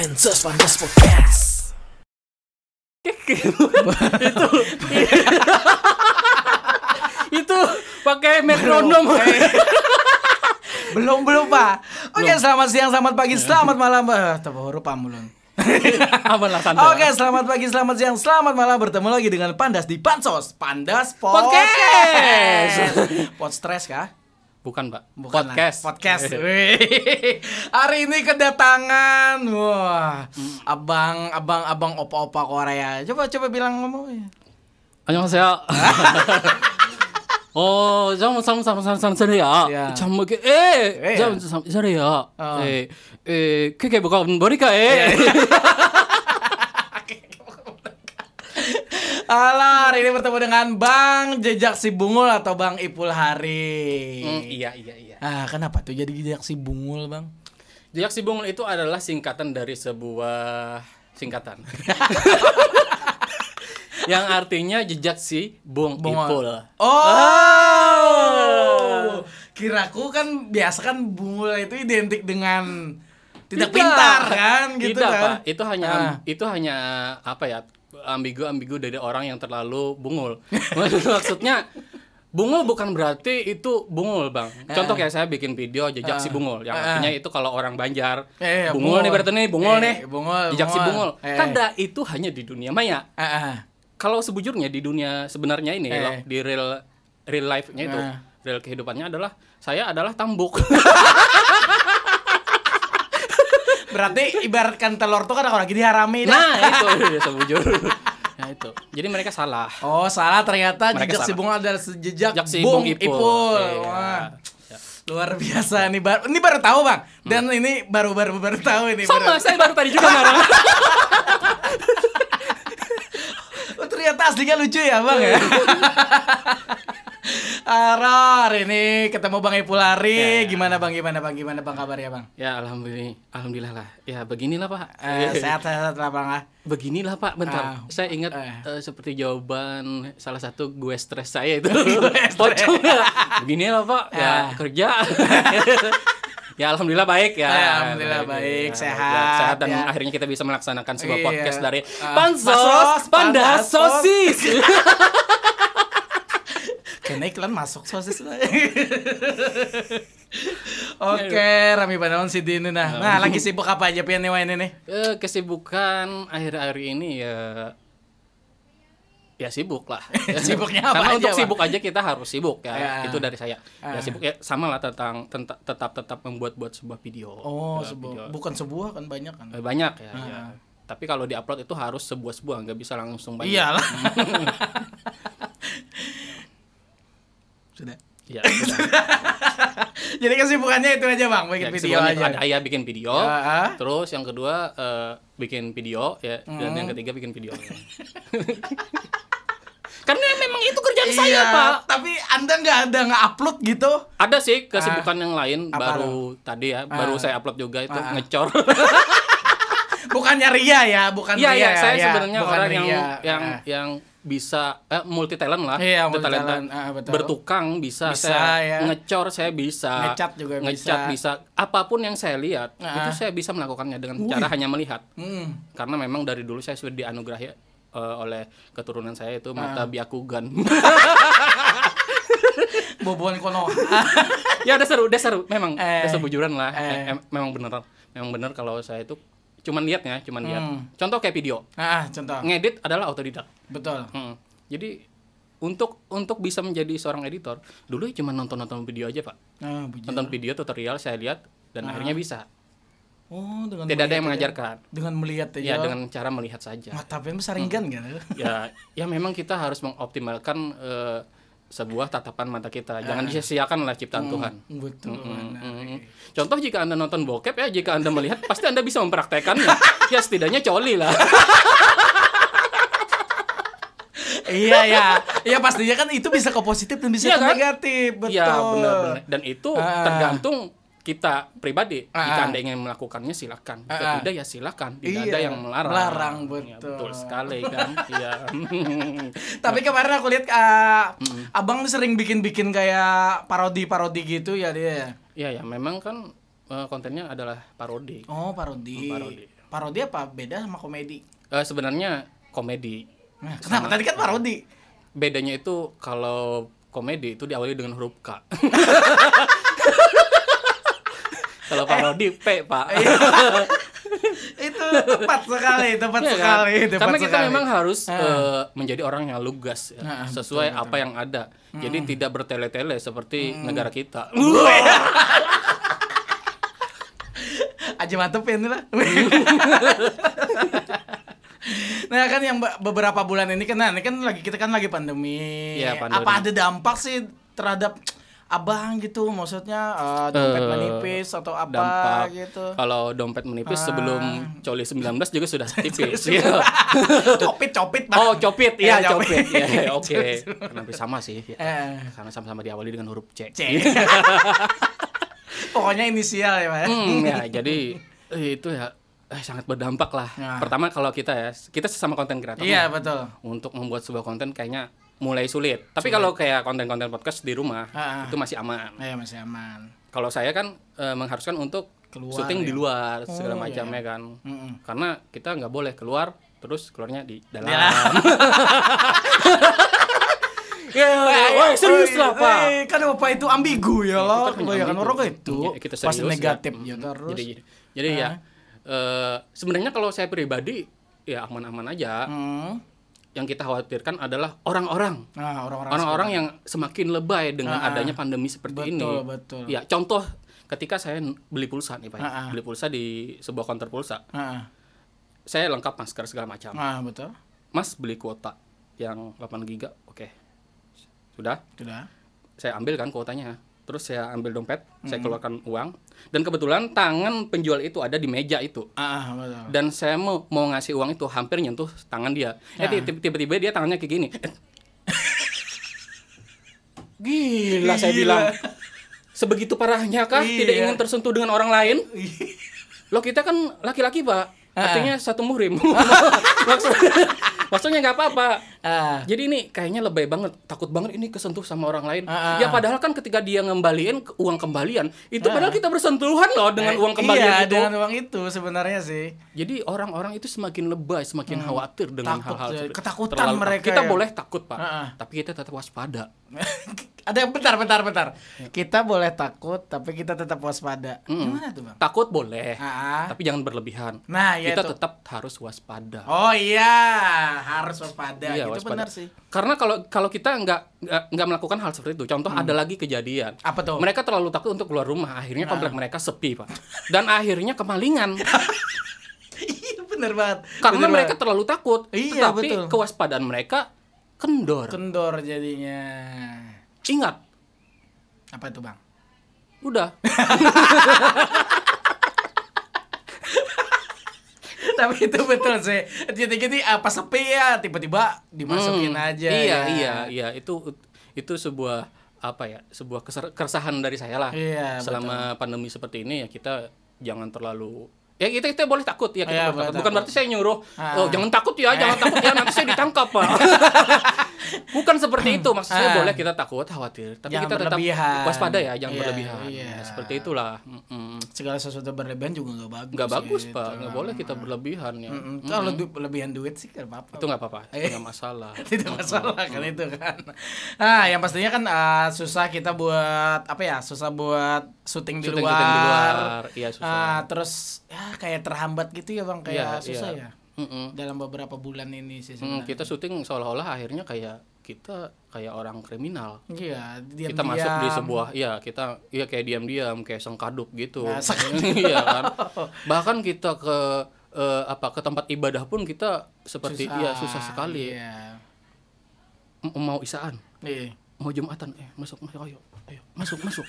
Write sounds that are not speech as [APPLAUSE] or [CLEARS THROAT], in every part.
Benzos Pandas Podcast itu [LAUGHS] itu pakai metronom belum eh. [LAUGHS] belum pak oke okay, selamat siang selamat pagi selamat malam eh, Tepuk huruf pamulun Amanlah [LAUGHS] santai. Oke, selamat pagi, selamat siang, selamat malam. Bertemu lagi dengan Pandas di Pansos, Pandas Podcast. Podcast. Pod stress kah? Bukan, Pak. Bukan podcast. Lah. Podcast. [LAUGHS] Hari ini kedatangan wah. Hmm. Abang, abang, abang opa-opa Korea. Coba coba bilang ngomong ya. Oh, jam sam sam sam sam sam ya. Jam ke eh, jam sam sam ya. Eh, eh, kayak bukan berika eh. halo, hari iya. ini bertemu dengan Bang Jejak Si Bungul atau Bang Ipul Hari. Mm, iya, iya, iya. Ah, kenapa tuh jadi Jejak Si Bungul, Bang? Jejak Si Bungul itu adalah singkatan dari sebuah singkatan. [LAUGHS] yang artinya jejak si Bung Bung Ipul. Oh. oh. Kiraku kan biasa kan Bungul itu identik dengan tidak, tidak pintar kan gitu tidak, kan. Pak. Itu hanya ah. itu hanya apa ya? ambigu ambigu dari orang yang terlalu bungul [LAUGHS] maksudnya Bungul bukan berarti itu bungul, Bang. Eh. Contoh kayak saya bikin video jejak si eh. bungul. Yang eh. artinya itu kalau orang Banjar, bungul, nih berarti nih bungul nih. jejak si bungul. Eh. Kada itu hanya di dunia maya. Kalau sebujurnya di dunia sebenarnya ini loh, di real real life-nya itu, real kehidupannya adalah saya adalah tambuk. [LAUGHS] Berarti ibaratkan telur tuh kan orang lagi diharami. Nah, itu biasa bujur. Nah itu. Jadi mereka salah. Oh, salah ternyata mereka jejak salah. si Bung ada sejejak jejak si Bung Ipul. Ipul. Iya. Ya. Luar biasa nih baru ini baru tahu, Bang. Dan hmm. ini baru baru baru tahu ini. Sama, baru. saya baru tadi juga [LAUGHS] oh, ternyata aslinya lucu ya, Bang ya. [LAUGHS] [LAUGHS] Aror ini ketemu Bang Ipulari. Ya, ya. Gimana Bang? Gimana Bang? Gimana Bang kabar ya Bang? Ya alhamdulillah, alhamdulillah lah. Ya beginilah Pak. Eh, sehat sehat lah Bang ah. Beginilah Pak. Bentar. Uh, saya ingat uh. Uh, seperti jawaban salah satu gue stres saya itu. Pocong. [LAUGHS] Oh, beginilah Pak. Ya uh. kerja. [LAUGHS] Ya alhamdulillah baik ya. Alhamdulillah baik, ya, sehat. Ya, sehat dan ya. akhirnya kita bisa melaksanakan sebuah iya. podcast dari uh, Pansos Panda Sosis. Kena iklan masuk sosis lah. [LAUGHS] Oke, okay, Rami Panawan si Dini nah. Nah, lagi sibuk apa aja pian ini nih? Eh, kesibukan akhir-akhir ini ya ya sibuk lah [LAUGHS] sibuknya apa karena untuk sibuk aja kita harus sibuk ya, iya. itu dari saya ya, ya ah. sibuk ya sama lah tentang tetap tetap membuat buat sebuah video oh sebuah bukan sebuah kan banyak kan eh, banyak ya, ya. Ah. tapi kalau diupload itu harus sebuah sebuah nggak bisa langsung banyak iyalah [LAUGHS] sudah ya iya, [LAUGHS] jadi kesibukannya itu aja bang bikin ya, video aja ada ayah bikin video uh ya, -huh. terus yang kedua uh, bikin video ya hmm. dan yang hmm. ketiga bikin video [LAUGHS] karena memang itu kerjaan iya, saya pak tapi anda nggak ada nggak upload gitu ada sih ah. kesibukan uh, yang lain baru tadi ya uh, baru saya upload juga itu ah. ngecor [LAUGHS] bukannya ria ya bukan ya, ria iya, ya, saya ya. sebenarnya orang ria. yang yang uh. yang bisa eh, multi talent lah iya, multi talent ah, betul. bertukang bisa, bisa saya ya. ngecor saya bisa ngecat juga ngecat bisa. bisa apapun yang saya lihat ah. itu saya bisa melakukannya dengan Wih. cara hanya melihat hmm. karena memang dari dulu saya sudah dianugerahi uh, oleh keturunan saya itu ah. mata ah. biakugan [LAUGHS] boboan kono [LAUGHS] ya udah seru udah seru memang eh. udah sebujuran lah eh. Eh, memang bener memang bener kalau saya itu cuman lihat ya cuman lihat hmm. contoh kayak video ah, ah contoh ngedit adalah autodidak betul hmm. jadi untuk untuk bisa menjadi seorang editor dulu ya cuma nonton nonton video aja pak ah, nonton video tutorial saya lihat dan ah. akhirnya bisa Oh, dengan tidak ada yang mengajarkan. Ya, dengan melihat aja. Ya, iya, dengan cara melihat saja. Mata pen besar hmm. kan? ya, ya memang kita harus mengoptimalkan uh, sebuah tatapan mata kita. Ah. Jangan disia-siakan lah ciptaan mm, Tuhan. Betul. mm, Contoh jika Anda nonton bokep ya, jika Anda melihat [LAUGHS] pasti Anda bisa mempraktekannya. ya setidaknya coli lah. iya ya. Iya pastinya kan itu bisa ke positif dan bisa ya, ke kan? negatif, betul. Iya benar benar. Dan itu uh. tergantung kita pribadi ah, ah. jika anda ingin melakukannya silakan ah, jika ah. tidak ya silakan tidak iya. ada yang melarang larang iya, betul ya, betul sekali kan [LAUGHS] iya [LAUGHS] tapi kemarin aku lihat uh, mm. abang sering bikin bikin kayak parodi parodi gitu ya dia ya? iya ya memang kan uh, kontennya adalah parodi oh parodi mm, parodi parodi apa beda sama komedi uh, sebenarnya komedi nah, kenapa sama, tadi kan parodi bedanya itu kalau komedi itu diawali dengan huruf k [LAUGHS] Kalau parodi eh. P, Pak. Iya. [LAUGHS] itu tepat sekali, tepat ya, sekali, kan? tepat Karena kita sekali. memang harus uh, menjadi orang yang lugas ya, nah, sesuai betul, apa betul. yang ada. Hmm. Jadi tidak bertele-tele seperti hmm. negara kita. [LAUGHS] Aja Aja ini lah. [LAUGHS] nah kan yang beberapa bulan ini kan, nah, ini kan lagi kita kan lagi pandemi. Ya, pandemi. Apa ada dampak sih terhadap abang gitu maksudnya uh, dompet uh, menipis atau apa dampak. gitu kalau dompet menipis ah. sebelum coli 19 juga sudah [LAUGHS] tipis gitu. copit copit bang. oh copit iya eh, [LAUGHS] copit, copit. ya [LAUGHS] oke okay. hampir sama sih ya. eh. karena sama-sama diawali dengan huruf C, C. pokoknya inisial ya pak hmm, ya jadi eh, itu ya eh, sangat berdampak lah. Nah. Pertama kalau kita ya, kita sesama konten kreator. Iya, betul. Untuk membuat sebuah konten kayaknya mulai sulit. Tapi sulit. kalau kayak konten-konten podcast di rumah ah, ah. itu masih aman. Iya, masih aman. Kalau saya kan e, mengharuskan untuk keluar syuting ya. di luar oh, segala macamnya iya. Ya kan. Mm -mm. Karena kita nggak boleh keluar terus keluarnya di dalam. dalam. [LAUGHS] Ya, ya, ya. serius lah pak. Eh, kan apa itu ambigu ya Ya, kan orang itu iya, ya, kita serius, negatif ya, ya terus. Jadi, jadi, jadi ya uh, sebenarnya kalau saya pribadi ya aman-aman aja. Hmm yang kita khawatirkan adalah orang-orang nah, orang-orang orang yang semakin lebay dengan nah, adanya pandemi seperti betul, ini betul. ya contoh ketika saya beli pulsa nih pak ya. nah, ah. beli pulsa di sebuah konter pulsa nah, ah. saya lengkap masker segala macam nah, betul mas beli kuota yang 8 giga oke okay. sudah sudah saya ambil kan kuotanya terus saya ambil dompet hmm. saya keluarkan uang dan kebetulan tangan penjual itu ada di meja itu ah, ah, betul. dan saya mau mau ngasih uang itu hampir nyentuh tangan dia eh, ah. eh tiba-tiba dia tangannya kayak gini gila, eh. [LAUGHS] gila saya bilang sebegitu parahnya kah iya. tidak ingin tersentuh dengan orang lain iya. lo kita kan laki-laki pak artinya satu muhrim [LAUGHS] maksudnya nggak apa-apa uh. jadi ini kayaknya lebay banget takut banget ini kesentuh sama orang lain uh, uh, ya padahal kan ketika dia ngembalikan uang kembalian itu uh, padahal kita bersentuhan loh dengan eh, uang iya, kembalian iya, itu dengan uang itu sebenarnya sih jadi orang-orang itu semakin lebay semakin hmm, khawatir dengan hal-hal ya. ketakutan terlalu, mereka kita ya. boleh takut pak uh, uh. tapi kita tetap waspada [LAUGHS] ada bentar bentar bentar kita boleh takut tapi kita tetap waspada mm. gimana tuh bang takut boleh Aa. tapi jangan berlebihan nah ya kita itu. tetap harus waspada oh iya harus waspada iya, itu waspada. benar sih karena kalau kalau kita nggak nggak melakukan hal seperti itu contoh hmm. ada lagi kejadian apa tuh mereka terlalu takut untuk keluar rumah akhirnya nah. komplek mereka sepi pak dan akhirnya kemalingan [LAUGHS] iya benar banget karena bener mereka banget. terlalu takut iya, tetapi kewaspadaan mereka kendor kendor jadinya ingat apa itu bang udah [LAUGHS] tapi itu betul sih jadi-jadi apa ah, sepi ya tiba-tiba dimasukin hmm, aja iya ya. iya iya itu itu sebuah apa ya sebuah keser, keresahan dari saya lah iya, selama betul. pandemi seperti ini ya kita jangan terlalu ya kita kita boleh takut ya kita ya, boleh takut. takut. bukan berarti saya nyuruh ah. oh jangan takut ya jangan eh. takut ya nanti saya ditangkap pak [LAUGHS] bukan seperti itu maksudnya saya ah. boleh kita takut khawatir tapi jangan kita tetap waspada ya jangan yeah, berlebihan iya. Ya, seperti itulah mm -mm. segala sesuatu berlebihan juga nggak bagus nggak ya, bagus ya, pak nggak boleh kita berlebihan ya mm -mm. kalau du lebihan duit sih nggak apa itu nggak apa-apa [LAUGHS] nggak masalah tidak masalah kan itu kan nah yang pastinya kan uh, susah kita buat apa ya susah buat syuting di luar, iya, ah, terus ya kayak terhambat gitu ya bang kayak yeah, iya. susah yeah. ya mm -mm. dalam beberapa bulan ini sih mm, kita syuting seolah-olah akhirnya kayak kita kayak orang kriminal. Iya, diam Kita diam. masuk di sebuah ya kita ya kayak diam-diam kayak sengkaduk gitu. Nah, [LAUGHS] iya kan. Bahkan kita ke eh, apa ke tempat ibadah pun kita seperti iya, susah. iya susah sekali. Iya. mau isaan. Iya. Mau jumatan eh masuk masuk ayo. Ayo masuk masuk.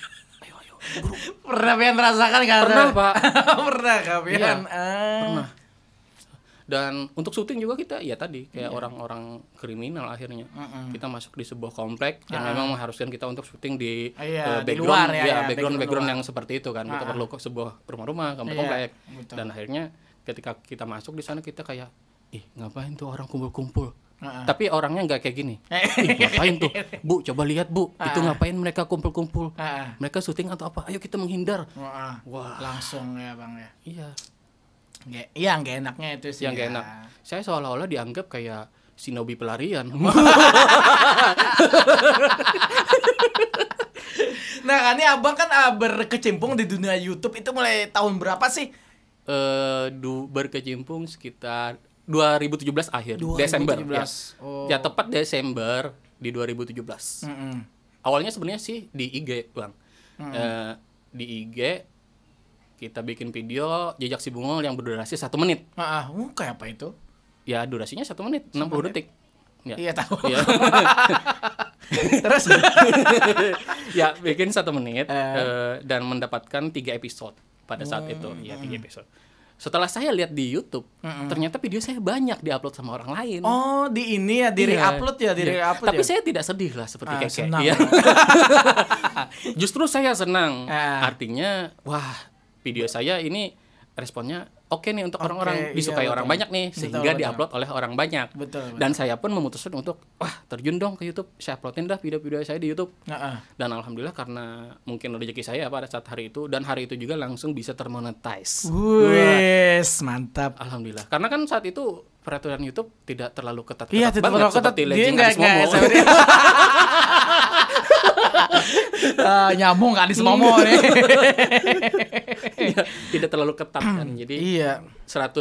[LAUGHS] pernah pian rasakan kan? Pernah pak. [LAUGHS] pernah kak iya. pian. Iya, ah. Pernah. Dan untuk syuting juga kita ya tadi kayak iya. orang-orang iya. kriminal akhirnya mm -mm. kita masuk di sebuah komplek yang memang mengharuskan kita untuk syuting di ah, iya, uh, background di luar, ya, iya, ya, ya background background luar. yang seperti itu kan kita perlu ke sebuah rumah-rumah komplek-komplek dan akhirnya ketika kita masuk di sana kita kayak ih ngapain tuh orang kumpul-kumpul tapi orangnya nggak kayak gini. [LAUGHS] ngapain tuh? Bu, coba lihat Bu. Uh-uh. Itu ngapain mereka kumpul-kumpul? Uh-uh. Mereka syuting atau apa? Ayo kita menghindar. Uh-uh. Wah. Langsung ya Bang ya. Iya. iya yang nggak enaknya itu sih. Yang nggak ya. enak. Saya seolah-olah dianggap kayak shinobi pelarian. [LAUGHS] nah, kan ini Abang kan ah, berkecimpung di dunia YouTube itu mulai tahun berapa sih? Eh, uh, du- berkecimpung sekitar 2017 akhir 2017. Desember ya. Oh. ya tepat Desember di 2017 mm -hmm. awalnya sebenarnya sih di IG bang mm -hmm. uh, di IG kita bikin video jejak si bungol yang berdurasi satu menit ah uh, uh, kayak apa itu ya durasinya satu menit enam puluh detik ya. iya tahu ya. [LAUGHS] terus [LAUGHS] ya bikin satu menit uh. Uh, dan mendapatkan tiga episode pada saat hmm. itu ya tiga episode setelah saya lihat di YouTube mm-hmm. ternyata video saya banyak diupload sama orang lain oh di ini ya di iya. upload ya di iya. upload tapi ya? saya tidak sedih lah seperti ah, kayak senang. Ya. [LAUGHS] justru saya senang ah. artinya wah video saya ini responnya oke okay nih untuk orang-orang okay, iya, disukai iya, orang betul. banyak nih sehingga betul, diupload betul. oleh orang banyak. Betul, betul. Dan saya pun memutuskan untuk wah terjun dong ke YouTube. Saya uploadin dah video-video saya di YouTube. Uh-uh. Dan alhamdulillah karena mungkin rezeki saya pada saat hari itu dan hari itu juga langsung bisa termonetize. Wes, mantap. Alhamdulillah. Karena kan saat itu peraturan YouTube tidak terlalu iya, ketat, -ketat iya, banget tidak terlalu ketat. seperti Legend Dia [LAUGHS] uh, [LAUGHS] nyambung kan di semua hmm. ya, tidak terlalu ketat kan. Hmm, Jadi iya. 100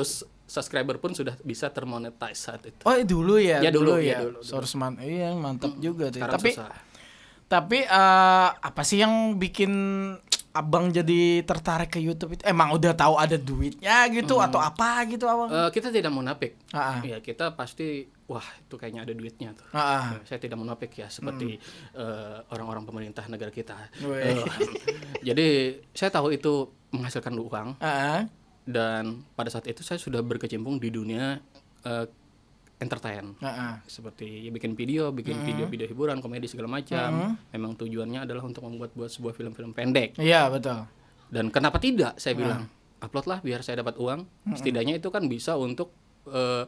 subscriber pun sudah bisa termonetize saat itu. Oh, iya, dulu ya. Iya, iya, ya dulu, dulu ya. ya dulu, dulu. man Iya, mantap hmm. juga Tapi susah. Tapi uh, apa sih yang bikin abang jadi tertarik ke YouTube itu emang udah tahu ada duitnya gitu hmm. atau apa gitu abang? Uh, kita tidak mau napik. Ya kita pasti wah itu kayaknya ada duitnya tuh. Uh -uh. saya tidak mau napik ya seperti hmm. Eh, orang-orang hmm. uh, pemerintah negara kita. Uh, [LAUGHS] jadi saya tahu itu menghasilkan uang uh dan pada saat itu saya sudah berkecimpung di dunia uh, entertain uh -uh. seperti ya bikin video bikin video-video uh -huh. hiburan komedi segala macam uh -huh. memang tujuannya adalah untuk membuat buat sebuah film-film pendek iya yeah, betul dan kenapa tidak saya uh -huh. bilang uploadlah biar saya dapat uang uh -huh. setidaknya itu kan bisa untuk uh,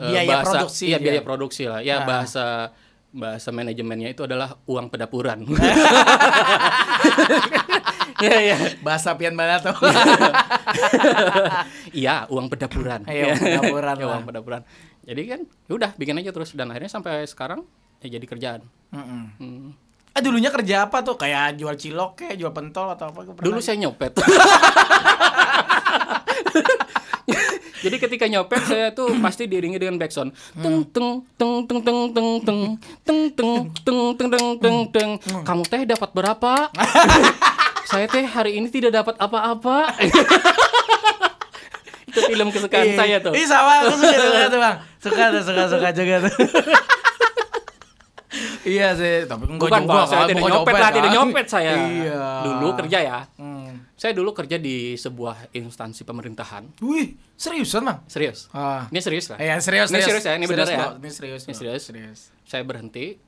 uh, biaya bahasa, produksi ya biaya iya. produksi lah ya uh -huh. bahasa bahasa manajemennya itu adalah uang pedapuran [LAUGHS] [LAUGHS] Iya, iya. Bahasa pian banget tuh. Iya, uang pedapuran. Iya, uang pedapuran. Iya, uang pedapuran. Jadi kan, udah bikin aja terus dan akhirnya sampai sekarang ya jadi kerjaan. Mm -mm. Hmm. Eh dulunya kerja apa tuh? Kayak jual cilok kayak jual pentol atau apa? Dulu saya nyopet. Jadi ketika nyopet saya tuh pasti diiringi dengan backsound. Teng teng teng teng teng teng teng teng teng teng teng teng teng. Kamu teh dapat berapa? saya teh hari ini tidak dapat apa-apa. [LAUGHS] itu film kesukaan Iyi. saya tuh. Ih sama, aku suka juga tuh bang. Suka tuh, suka suka juga tuh. [LAUGHS] iya sih, tapi enggak Bukan, juga. Bang, saya tidak nyopet lah, tidak nyopet saya. Iya. Dulu kerja ya. Hmm. Saya dulu kerja di sebuah instansi pemerintahan. Wih, seriusan bang? Serius. Ah. Ini serius lah. Iya serius. Ini serius, serius ya, ini benar ya. Ini serius. Ini serius. serius. Saya berhenti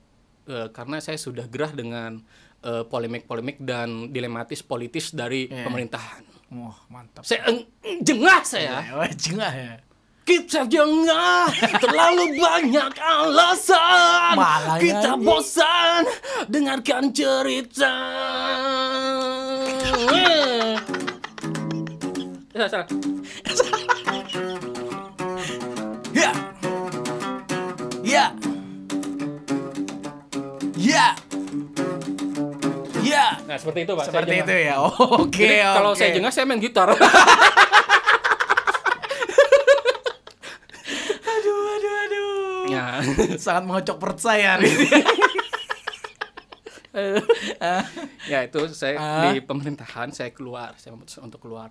uh, karena saya sudah gerah dengan uh, polemik-polemik dan dilematis politis dari yeah. pemerintahan. Wah, mantap. Saya eh, jengah saya. Yeah, iya, jengah ya. Kita jengah, [LAUGHS] terlalu banyak alasan. Malah kita nyanyi. bosan dengarkan cerita. salah. [LAUGHS] Eh, Nah, seperti itu, Pak. Seperti itu ya. Oke, oh, oke. Okay, okay. Kalau saya jengah saya main gitar. [LAUGHS] aduh, aduh, aduh. Ya. Sangat mengocok perut saya [LAUGHS] ya itu saya uh. di ah. pemerintahan saya keluar, saya memutuskan untuk keluar.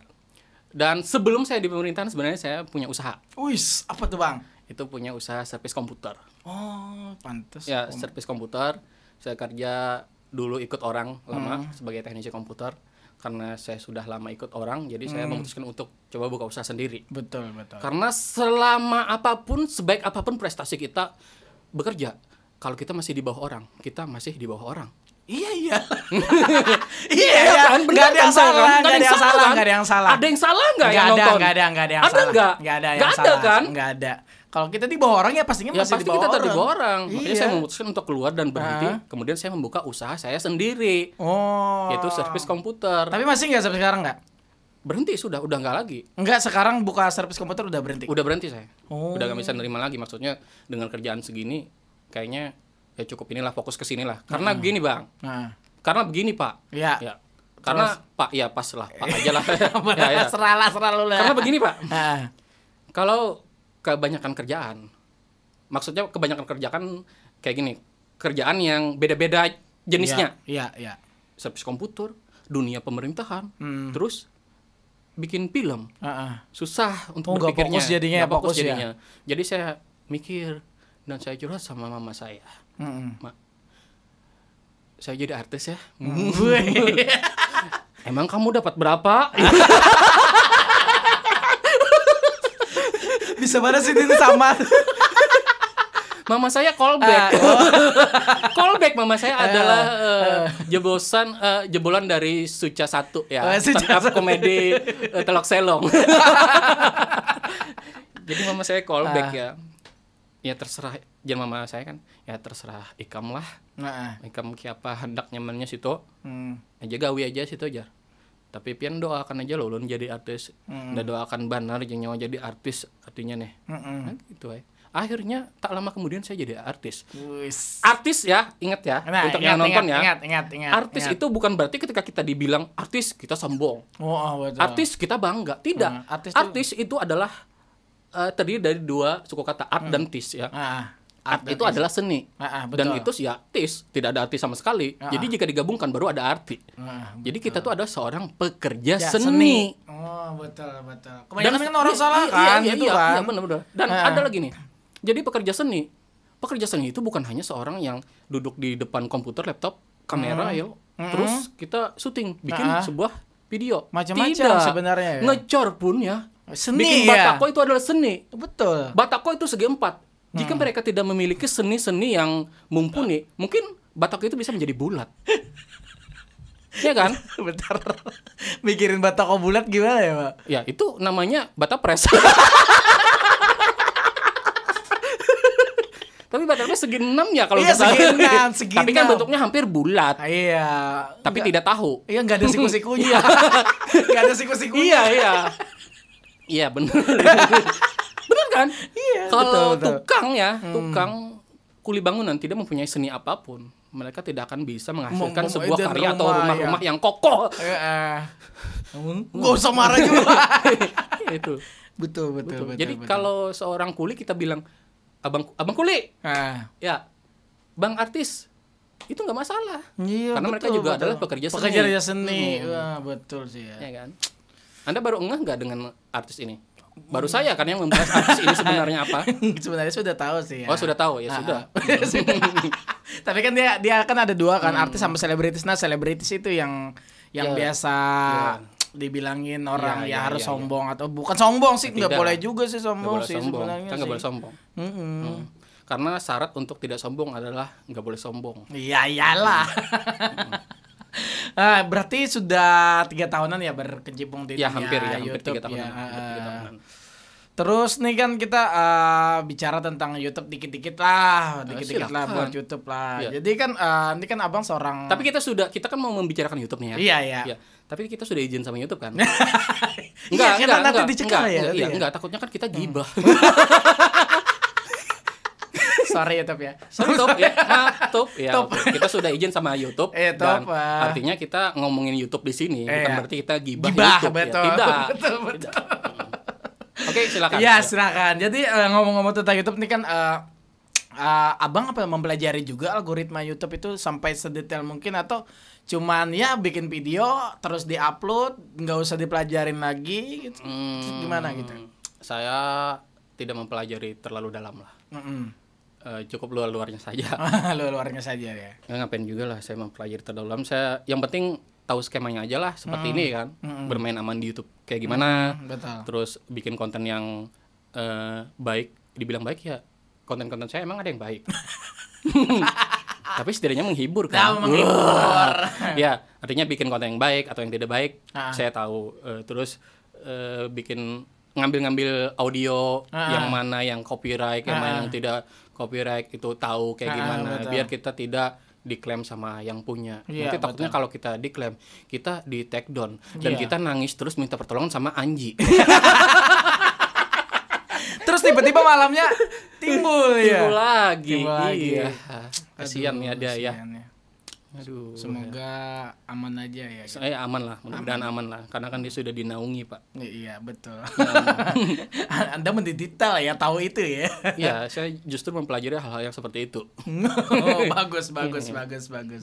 Dan sebelum saya di pemerintahan sebenarnya saya punya usaha. Wis, apa tuh, Bang? Itu punya usaha servis komputer. Oh, pantas. Ya, servis komputer. Saya kerja dulu ikut orang lama hmm. sebagai teknisi komputer karena saya sudah lama ikut orang jadi hmm. saya memutuskan untuk coba buka usaha sendiri betul betul karena selama apapun sebaik apapun prestasi kita bekerja kalau kita masih di bawah orang kita masih di bawah orang Iya iya. [LAUGHS] Iya, iya iya. Kan? Benar ada yang salah, kan? ada yang salah, nggak ada yang kan? salah. Ada yang salah nggak yang nonton? ada, nggak ada, nggak ada yang Ada nggak ada kan? nggak ada. Kalau kita di bawah orang ya pastinya ya, masih pasti di bawah kita orang. bawah Iya. Makanya saya memutuskan untuk keluar dan berhenti. Nah. Kemudian saya membuka usaha saya sendiri. Oh. Yaitu servis komputer. Tapi masih nggak sampai sekarang nggak? Berhenti sudah, udah nggak lagi. Nggak sekarang buka servis komputer udah berhenti. Udah berhenti saya. Oh. Udah nggak bisa nerima lagi. Maksudnya dengan kerjaan segini, kayaknya ya cukup inilah fokus ke sini lah. Karena hmm. gini bang. Nah. Karena begini pak. Iya. Ya. Karena Terus. pak ya pas lah pak aja lah. [LAUGHS] ya, ya. Serala, serala lah. Karena begini pak. Nah. Kalau kebanyakan kerjaan. Maksudnya kebanyakan kerjaan kayak gini, kerjaan yang beda-beda jenisnya. Iya, iya, yeah. Service komputer, dunia pemerintahan, hmm. terus bikin film. Uh -uh. Susah untuk oh, berpikirnya. fokus jadinya, ya, gak fokus, ya? jadinya. Ya. Jadi saya mikir dan saya curhat sama mama saya. Mm -mm. Mak, saya jadi artis ya. Mm. [LAUGHS] Emang kamu dapat berapa? [LAUGHS] Bisa mana sih ini samar [LAUGHS] mama saya callback. Uh, oh. callback mama saya ah. adalah uh, jebosan uh, jebolan dari Suca satu ya. Uh, Tetap komedi uh, Telok Selong. [LAUGHS] Jadi mama saya callback uh. ya. Ya terserah jangan mama saya kan. Ya terserah Ikam lah. Nah. Ikam siapa hendak nyamannya situ. Hmm. Aja gawi aja situ aja tapi pian doakan aja lo ulun jadi artis mm. dan doakan banar jeung nyawa jadi artis artinya nih mm -mm. nah, gitu aja eh. akhirnya tak lama kemudian saya jadi artis. Uis. Artis ya, ingat ya, nah, untuk ingat, yang nonton ingat, ya. Ingat, ingat, ingat. Artis ingat. itu bukan berarti ketika kita dibilang artis kita sombong. Oh, oh Artis kita bangga, tidak. mm. artis, artis itu... itu adalah uh, terdiri dari dua suku kata art hmm. dan tis ya. Ah art, art itu is. adalah seni ah, ah, betul. dan itu sih artis ya, tidak ada arti sama sekali ah, jadi ah. jika digabungkan baru ada arti ah, ah jadi kita tuh ada seorang pekerja ya, seni. seni oh betul betul kebanyakan dan, kan orang iya, salah iya, iya kan iya, itu iya, kan iya, benar dan ah, ah. ada lagi nih jadi pekerja seni pekerja seni itu bukan hanya seorang yang duduk di depan komputer laptop kamera hmm. ya hmm. terus kita syuting bikin ah. sebuah video macam-macam sebenarnya ya. ngecor pun ya seni bikin ya? batako itu adalah seni betul batako itu segi empat jika hmm. mereka tidak memiliki seni-seni yang mumpuni, hmm. mungkin batok itu bisa menjadi bulat. [LAUGHS] Iya kan? Bentar. [LAUGHS] Mikirin batok bulat gimana ya, Pak? Ya, itu namanya batok pres. [LAUGHS] Tapi batoknya segi enam ya kalau iya, segi enam, segi Tapi kan bentuknya hampir bulat. Ah, iya. Tapi gak, tidak tahu. Iya, nggak ada siku-sikunya. Iya. nggak ada siku-sikunya. iya, iya. Iya, benar kan? Iya. Kalau tukang ya, hmm. tukang kuli bangunan tidak mempunyai seni apapun, mereka tidak akan bisa menghasilkan sebuah karya atau rumah-rumah ya. yang kokoh. Iya. Gak usah marah juga. [LAUGHS] Itu. Betul, betul, Jadi kalau seorang kuli kita bilang, "Abang abang kuli." Ah. Ya. Bang artis, itu nggak masalah iya, karena betul, mereka juga betul. adalah pekerja seni pekerja seni hmm. Wah, betul sih ya. ya kan anda baru ngeh nggak dengan artis ini baru saya kan yang membahas artis ini sebenarnya apa [LAUGHS] sebenarnya sudah tahu sih ya. oh sudah tahu ya ah, ah. [LAUGHS] sudah tapi kan dia dia kan ada dua kan hmm. artis sama selebritis nah selebritis itu yang yang yeah. biasa yeah dibilangin ya, orang ya, ya, ya harus ya, ya. sombong ya. atau bukan sombong sih nggak boleh juga sih sombong sih sebenarnya kan nggak boleh sombong mm. karena syarat untuk tidak sombong adalah nggak boleh sombong iya iyalah mm uh, berarti sudah tiga tahunan ya berkecimpung di ya, hampir, ya, hampir YouTube ya. tahunan, ya. Hampir ah, Terus nih kan kita uh, bicara tentang YouTube dikit-dikit lah, dikit-dikit lah buat YouTube lah. Ya. Jadi kan uh, ini kan abang seorang. Tapi kita sudah kita kan mau membicarakan YouTube nih ya. Iya iya. Ya. Tapi kita sudah izin sama YouTube kan? [LAUGHS] Iya, enggak, iya, enggak, nanti enggak, enggak, ya. Enggak, enggak, iya, ya. enggak, takutnya kan kita hmm. gibah. [LAUGHS] Sorry YouTube ya. Sorry top ya. [LAUGHS] Ah, top ya. Top. Okay. Kita sudah izin sama YouTube eh, top, dan uh. artinya kita ngomongin YouTube di sini eh, bukan ya. berarti kita gibah, gibah YouTube ya. betul, ya. Tidak. Betul, betul. Tidak. Oke, okay, silakan. Ya, silakan. Jadi uh, ngomong-ngomong tentang YouTube ini kan uh, uh, abang apa ya, mempelajari juga algoritma YouTube itu sampai sedetail mungkin atau cuman ya bikin video terus diupload nggak usah dipelajarin lagi gitu hmm, gimana gitu hmm, saya tidak mempelajari terlalu dalam lah mm -mm. Eh, cukup luar luarnya saja [LAUGHS] luar luarnya saja ya nggak ngapain juga lah saya mempelajari terdalam saya yang penting tahu skemanya aja lah seperti hmm. ini kan hmm. bermain aman di YouTube kayak gimana hmm, betul. terus bikin konten yang uh, baik dibilang baik ya konten-konten saya emang ada yang baik [LAUGHS] tapi setidaknya menghibur kan nah, menghibur [LAUGHS] ya artinya bikin konten yang baik atau yang tidak baik ah. saya tahu uh, terus uh, bikin ngambil-ngambil audio ah. yang mana yang copyright ah. yang mana yang tidak copyright itu tahu kayak ah, gimana betul. biar kita tidak diklaim sama yang punya. Yeah, Nanti takutnya kalau kita diklaim, kita di take down dan iya. kita nangis terus minta pertolongan sama Anji. [LAUGHS] terus tiba-tiba malamnya timbul ya. lagi. Timbul lagi. Iya. Kasihan ya dia ya. Aduh. Semoga ya. aman aja ya. Gitu. Eh aman lah, mudah-mudahan aman. aman lah. Karena kan dia sudah dinaungi pak. Ya, iya betul. Iya, iya. [LAUGHS] Anda mendidik ya tahu itu ya. Iya, saya justru mempelajari hal-hal yang seperti itu. [LAUGHS] oh bagus, bagus, iya. bagus, bagus.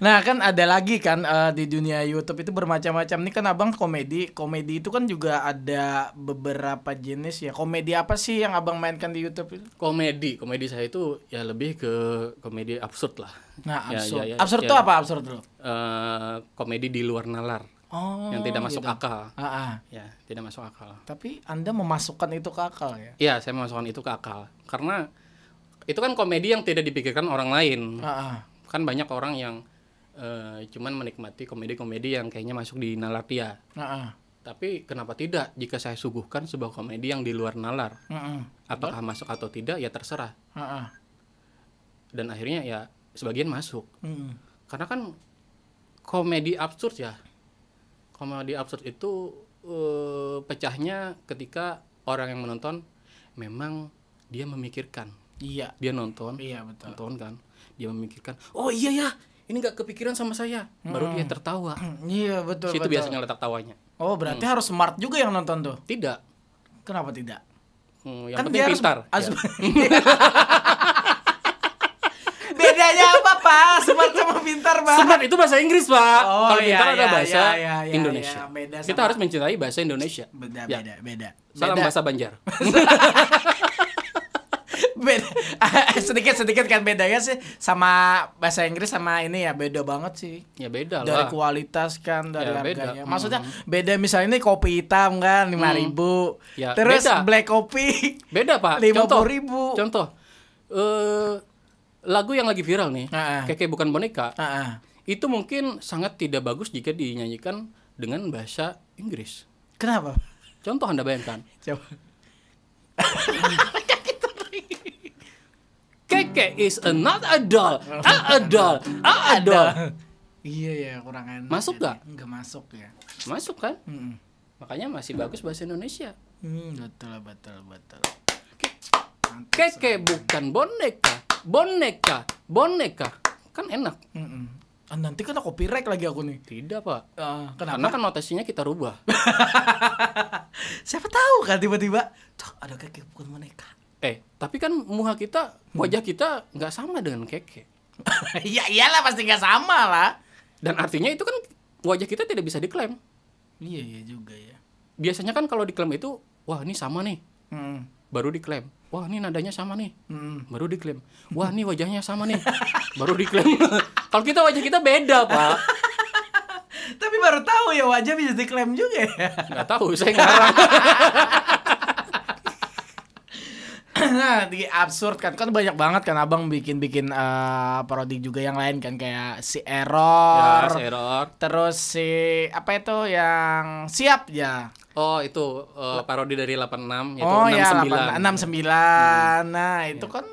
Nah kan ada lagi kan uh, di dunia YouTube itu bermacam-macam. Nih kan abang komedi, komedi itu kan juga ada beberapa jenis ya. Komedi apa sih yang abang mainkan di YouTube itu? Komedi, komedi saya itu ya lebih ke komedi absurd lah Nah, ya, absurd. Ya, ya, ya, absurd itu ya, apa absurd dulu? Uh, eh, komedi di luar nalar. Oh, yang tidak masuk gitu. akal. Ah, ah. Ya, tidak masuk akal. Tapi Anda memasukkan itu ke akal ya? Iya, saya memasukkan itu ke akal. Karena itu kan komedi yang tidak dipikirkan orang lain. Ah, ah. Kan banyak orang yang uh, cuman menikmati komedi-komedi yang kayaknya masuk di nalar dia. Ah, ah. Tapi kenapa tidak jika saya suguhkan sebuah komedi yang di luar nalar? Ah, ah. Apakah Betul? masuk atau tidak ya terserah. Ah, ah. Dan akhirnya ya sebagian masuk hmm. karena kan komedi absurd ya komedi absurd itu uh, pecahnya ketika orang yang menonton memang dia memikirkan iya dia nonton iya betul nonton kan dia memikirkan oh iya ya ini nggak kepikiran sama saya hmm. baru dia hmm. tertawa [CLEARS THROAT] iya betul situ biasanya letak tawanya oh berarti hmm. harus smart juga yang nonton tuh tidak kenapa tidak hmm, yang kan penting pintar harus... ya. [LAUGHS] [LAUGHS] sama pintar pak sebab itu bahasa Inggris pak oh, kalau iya, pintar iya, ada bahasa iya, iya, iya, Indonesia iya, beda sama... kita harus mencintai bahasa Indonesia beda ya. beda beda salam beda. bahasa Banjar [LAUGHS] beda [LAUGHS] sedikit sedikit kan bedanya sih sama bahasa Inggris sama ini ya beda banget sih ya beda lah dari kualitas kan dari ya, harganya maksudnya hmm. beda misalnya ini kopi hitam kan lima hmm. ribu ya, terus beda. black kopi beda pak lima ribu contoh uh, lagu yang lagi viral nih, uh -uh. Keke bukan boneka, uh -uh. itu mungkin sangat tidak bagus jika dinyanyikan dengan bahasa Inggris. Kenapa? Contoh Anda bayangkan. [LAUGHS] Coba. [LAUGHS] Keke is a not a doll, a a doll, a a doll. Iya ya kurang enak. Masuk gak? Enggak masuk ya. Masuk kan? Mm -mm. Makanya masih bagus bahasa Indonesia. Hmm, betul betul betul. Keke bukan boneka, boneka boneka kan enak mm -mm. Ah, nanti kena copyright lagi aku nih tidak pak uh, kenapa? karena kan notasinya kita rubah [LAUGHS] siapa tahu kan tiba-tiba Cok, ada keke bukan boneka eh tapi kan muha kita hmm. wajah kita nggak sama dengan keke [LAUGHS] ya iyalah pasti nggak sama lah dan artinya itu kan wajah kita tidak bisa diklaim iya iya juga ya biasanya kan kalau diklaim itu wah ini sama nih hmm baru diklaim wah ini nadanya sama nih hmm. baru diklaim wah ini wajahnya sama nih baru diklaim [LAUGHS] kalau kita wajah kita beda pak tapi baru tahu ya wajah bisa diklaim juga ya tahu saya ngarang [LAUGHS] nah [LAUGHS] di absurd kan kan banyak banget kan abang bikin bikin uh, eh, parodi juga yang lain kan kayak si error, ya, si error. terus si apa itu yang siap ya Oh itu uh, parodi dari 86 itu oh, 69. Ya, 69. Hmm. Nah, itu ya. kan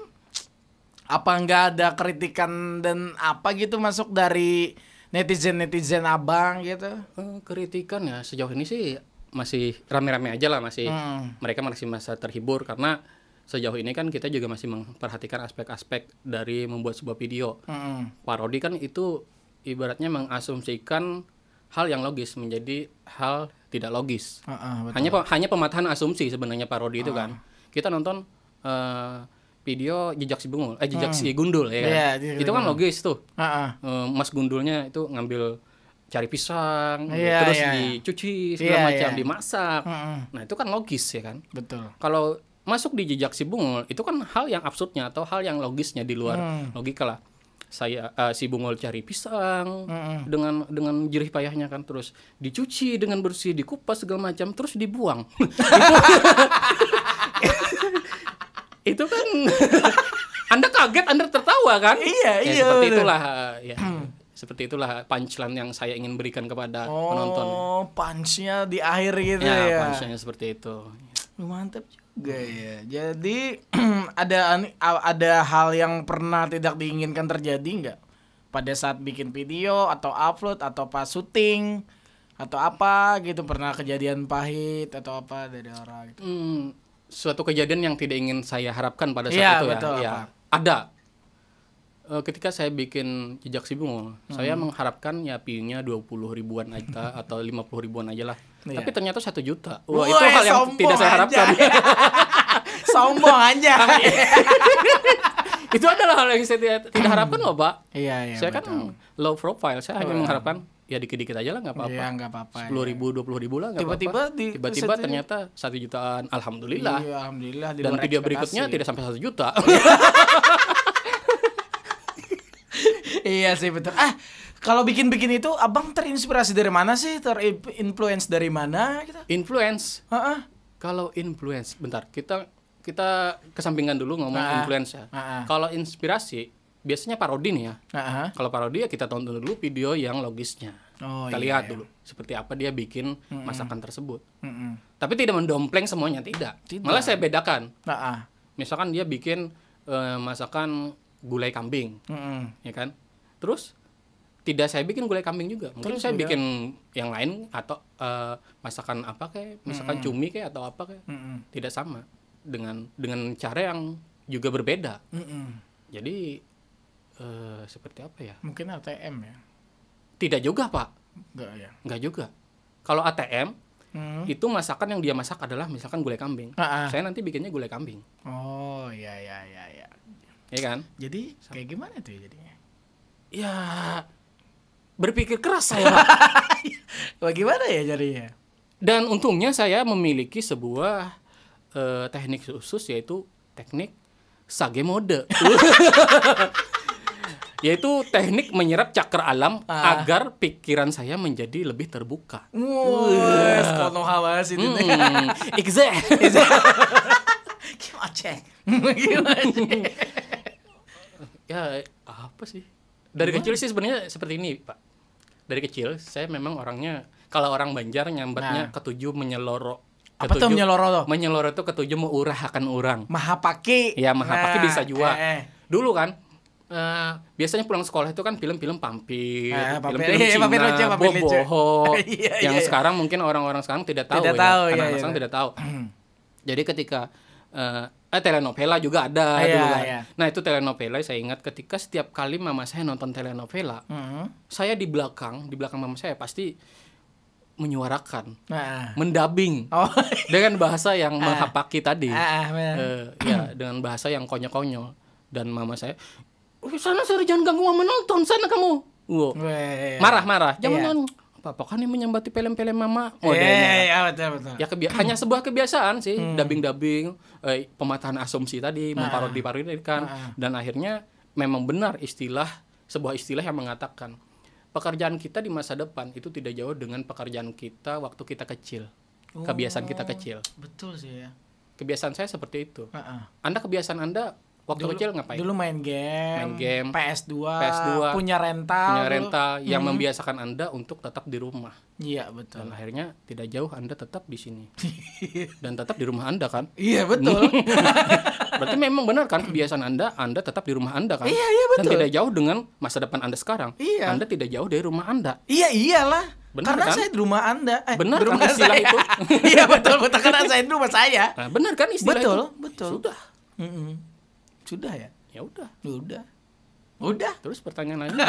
apa nggak ada kritikan dan apa gitu masuk dari netizen-netizen Abang gitu? Uh, kritikan ya sejauh ini sih masih rame-rame aja lah masih hmm. mereka masih masa terhibur karena sejauh ini kan kita juga masih memperhatikan aspek-aspek dari membuat sebuah video. Hmm. Parodi kan itu ibaratnya mengasumsikan hal yang logis menjadi hal tidak logis. Uh, uh, betul. Hanya hanya pematahan asumsi sebenarnya parodi uh. itu kan. Ah. Kita nonton uh, video jejak si Bungul, eh jejak hmm. si Gundul ya kan. Yeah, iya, itu kan logis tuh. Uh, uh. Mas Gundulnya itu ngambil cari pisang, yeah, iya, terus yeah. dicuci segala yeah, macam, yeah. dimasak. uh-uh. Nah itu kan logis ya kan. Betul. Kalau masuk di jejak si Bungul itu kan hal yang absurdnya atau hal yang logisnya di luar hmm. logika lah saya uh, si bungul cari pisang hmm dengan dengan jerih payahnya kan terus dicuci dengan bersih dikupas segala macam terus dibuang [LAUGHS] itu, kan [LAUGHS] anda kaget anda tertawa kan iya ya, iya seperti bener. itulah eh, ya hmm. seperti itulah punchline yang saya ingin berikan kepada oh, penonton oh punchnya di akhir gitu ya, ya. punchnya seperti itu Lu mantep Gaya. Iya. Jadi [CLEARS THROAT] ada ada hal yang pernah tidak diinginkan terjadi nggak pada saat bikin video atau upload atau pas syuting atau apa gitu pernah kejadian pahit atau apa dari orang gitu. Hmm, suatu kejadian yang tidak ingin saya harapkan pada saat iya, ya, itu betul, ya. Apa? Ya, ada Eh, ketika saya bikin jejak sibungo, hmm. saya mengharapkan ya dua 20 ribuan aja [LAUGHS] atau 50 ribuan aja lah. Yeah. Tapi ternyata satu juta. Wah, Wah itu hal yang tidak saya harapkan. Aja. [LAUGHS] sombong aja. Ah, iya. [LAUGHS] itu adalah hal yang saya tidak, harapkan loh, Pak. Iya, iya. Saya kan betul. kan low profile, saya oh, hanya iya. mengharapkan ya dikit-dikit aja lah nggak apa-apa. Iya nggak apa-apa. Iya. Sepuluh ribu, dua puluh ribu lah nggak apa-apa. Tiba-tiba tiba, tiba-tiba ternyata satu jutaan, alhamdulillah. Iya alhamdulillah. Dan video ekspektasi. berikutnya tidak sampai satu juta iya sih betul. Ah, kalau bikin-bikin itu abang terinspirasi dari mana sih? Terinfluence dari mana gitu? Influence? Heeh. Kalau influence, bentar. Kita kita kesampingan dulu ngomong uh-uh. influence ya. Uh-uh. Kalau inspirasi biasanya parodi nih ya. Uh-uh. Kalau parodi ya kita tonton dulu video yang logisnya. Oh, kita iya, lihat iya. dulu seperti apa dia bikin mm -mm. masakan tersebut. Mm -mm. Tapi tidak mendompleng semuanya, tidak. tidak. Malah saya bedakan. Uh-uh. Misalkan dia bikin uh, masakan gulai kambing, mm -mm. ya kan? terus tidak saya bikin gulai kambing juga mungkin terus saya juga. bikin yang lain atau uh, masakan apa kayak masakan mm -hmm. cumi kayak atau apa kayak mm -hmm. tidak sama dengan dengan cara yang juga berbeda mm -hmm. jadi uh, seperti apa ya mungkin ATM ya tidak juga pak Enggak ya Enggak juga kalau ATM Hmm. itu masakan yang dia masak adalah misalkan gulai kambing. Ah, ah. Saya nanti bikinnya gulai kambing. Oh, iya iya iya iya. Iya kan? Jadi kayak gimana tuh ya jadinya? ya berpikir keras saya pak. [LAUGHS] Bagaimana ya jadinya? Dan untungnya saya memiliki sebuah uh, teknik khusus yaitu teknik sage mode. [LAUGHS] yaitu teknik menyerap cakar alam ah. agar pikiran saya menjadi lebih terbuka. Wes, [LAUGHS] Gimana? Gimana? Ya, apa sih? dari kecil sih sebenarnya seperti ini pak dari kecil saya memang orangnya kalau orang Banjar nyambatnya nah. ketujuh menyeloro ketujuh, apa tuh menyeloro tuh menyeloro tuh ketujuh urah akan orang mahapaki ya mahapaki nah, bisa juga eh. eh. dulu kan Uh, biasanya pulang sekolah itu kan film-film pampir, ah, film-film iya, Cina, pampir lucu, pampir [LAUGHS] iya, yang iya. sekarang mungkin orang-orang sekarang tidak tahu tidak ya, tahu, anak iya, iya. sekarang tidak tahu. Hmm. Jadi ketika uh, eh telenovela juga ada ah, iya, kan. Iya. Nah, itu telenovela saya ingat ketika setiap kali mama saya nonton telenovela, mm -hmm. saya di belakang, di belakang mama saya pasti menyuarakan, ah. mendabing oh. [LAUGHS] dengan bahasa yang ah. menghapaki tadi, ah, uh, ya [CLEARS THROAT] dengan bahasa yang konyol-konyol dan mama saya, sana saya jangan ganggu mama nonton sana kamu, marah-marah, iya, iya. jangan iya. Papa kan yang menyambati film-film mama modelnya. Eh, ya, iya, iya, betul, betul. ya hanya sebuah kebiasaan sih, hmm. dubbing-dubbing, eh, pematahan asumsi tadi, nah. memparodi kan, nah. dan akhirnya memang benar istilah sebuah istilah yang mengatakan pekerjaan kita di masa depan itu tidak jauh dengan pekerjaan kita waktu kita kecil, oh, kebiasaan kita oh, kecil. Betul sih ya. Kebiasaan saya seperti itu. Uh -uh. Anda kebiasaan Anda Waktu dulu, kecil ngapain? Dulu main game, main game, PS2, PS2 punya rental, punya rental dulu. yang hmm. membiasakan Anda untuk tetap di rumah. Iya, betul. Dan akhirnya tidak jauh Anda tetap di sini. [LAUGHS] Dan tetap di rumah Anda kan? Iya, betul. [LAUGHS] Berarti memang benar kan kebiasaan Anda, Anda tetap di rumah Anda kan? Iya, iya, betul. Dan tidak jauh dengan masa depan Anda sekarang. Iya. Anda tidak jauh dari rumah Anda. Iya, iyalah. Benar karena kan? saya di rumah Anda. Eh, benar rumah kan istilah saya. itu? [LAUGHS] iya, betul, betul. Karena saya di rumah saya. Nah, benar kan istilah betul, itu? Betul, betul. Sudah. Mm -mm sudah ya ya udah udah udah terus pertanyaan lain [LAUGHS]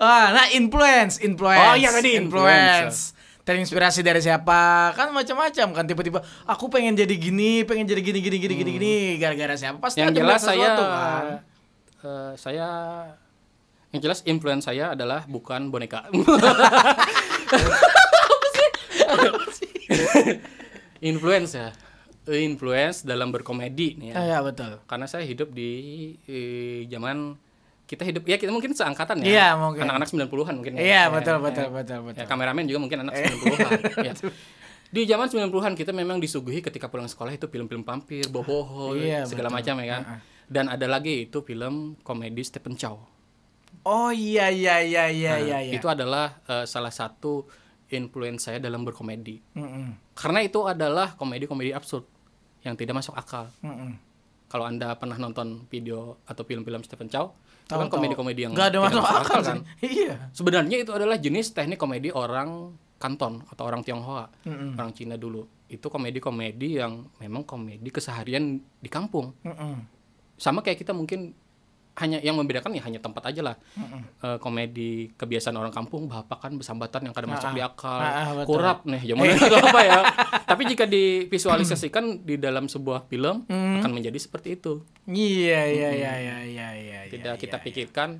Ah, nah influence, influence. Oh iya tadi influence. influence. Ya. Terinspirasi dari siapa? Kan macam-macam kan tiba-tiba aku pengen jadi gini, pengen jadi gini gini gini hmm. gini gini hmm. gara-gara siapa? Pasti yang ada jelas saya kan. Uh, saya yang jelas influence saya adalah bukan boneka. [LAUGHS] [LAUGHS] influence ya influence dalam berkomedi nih ya. Ah, ya betul. Karena saya hidup di eh, zaman kita hidup ya kita mungkin seangkatan ya. Iya, mungkin. Anak-anak 90-an mungkin. Ya. Iya, ya, betul, ya, betul, betul, betul. Ya, kameramen juga mungkin anak 90-an. Eh. [LAUGHS] ya. Di zaman 90-an kita memang disuguhi ketika pulang sekolah itu film-film pampir boboho, iya, segala betul. macam ya kan. Dan ada lagi itu film komedi Stephen Chow. Oh iya iya iya iya nah, iya, iya. Itu adalah uh, salah satu influence saya dalam berkomedi. Mm -hmm. Karena itu adalah komedi-komedi absurd yang tidak masuk akal. Mm Kalau anda pernah nonton video atau film-film Stephen Chow, itu kan komedi-komedi yang gak ada masuk, akal, akal kan. [LAUGHS] Iya. Sebenarnya itu adalah jenis teknik komedi orang Kanton atau orang Tionghoa, mm orang Cina dulu. Itu komedi-komedi yang memang komedi keseharian di kampung. Mm sama kayak kita mungkin hanya yang membedakan ya hanya tempat aja lah mm -hmm. Uh, komedi kebiasaan orang kampung kan besambatan yang kadang masuk di ah, ah. akal ah, kurap nih zaman itu [LAUGHS] apa ya tapi jika divisualisasikan di dalam sebuah film mm. akan menjadi seperti itu iya iya iya iya, iya iya iya tidak iya, kita pikirkan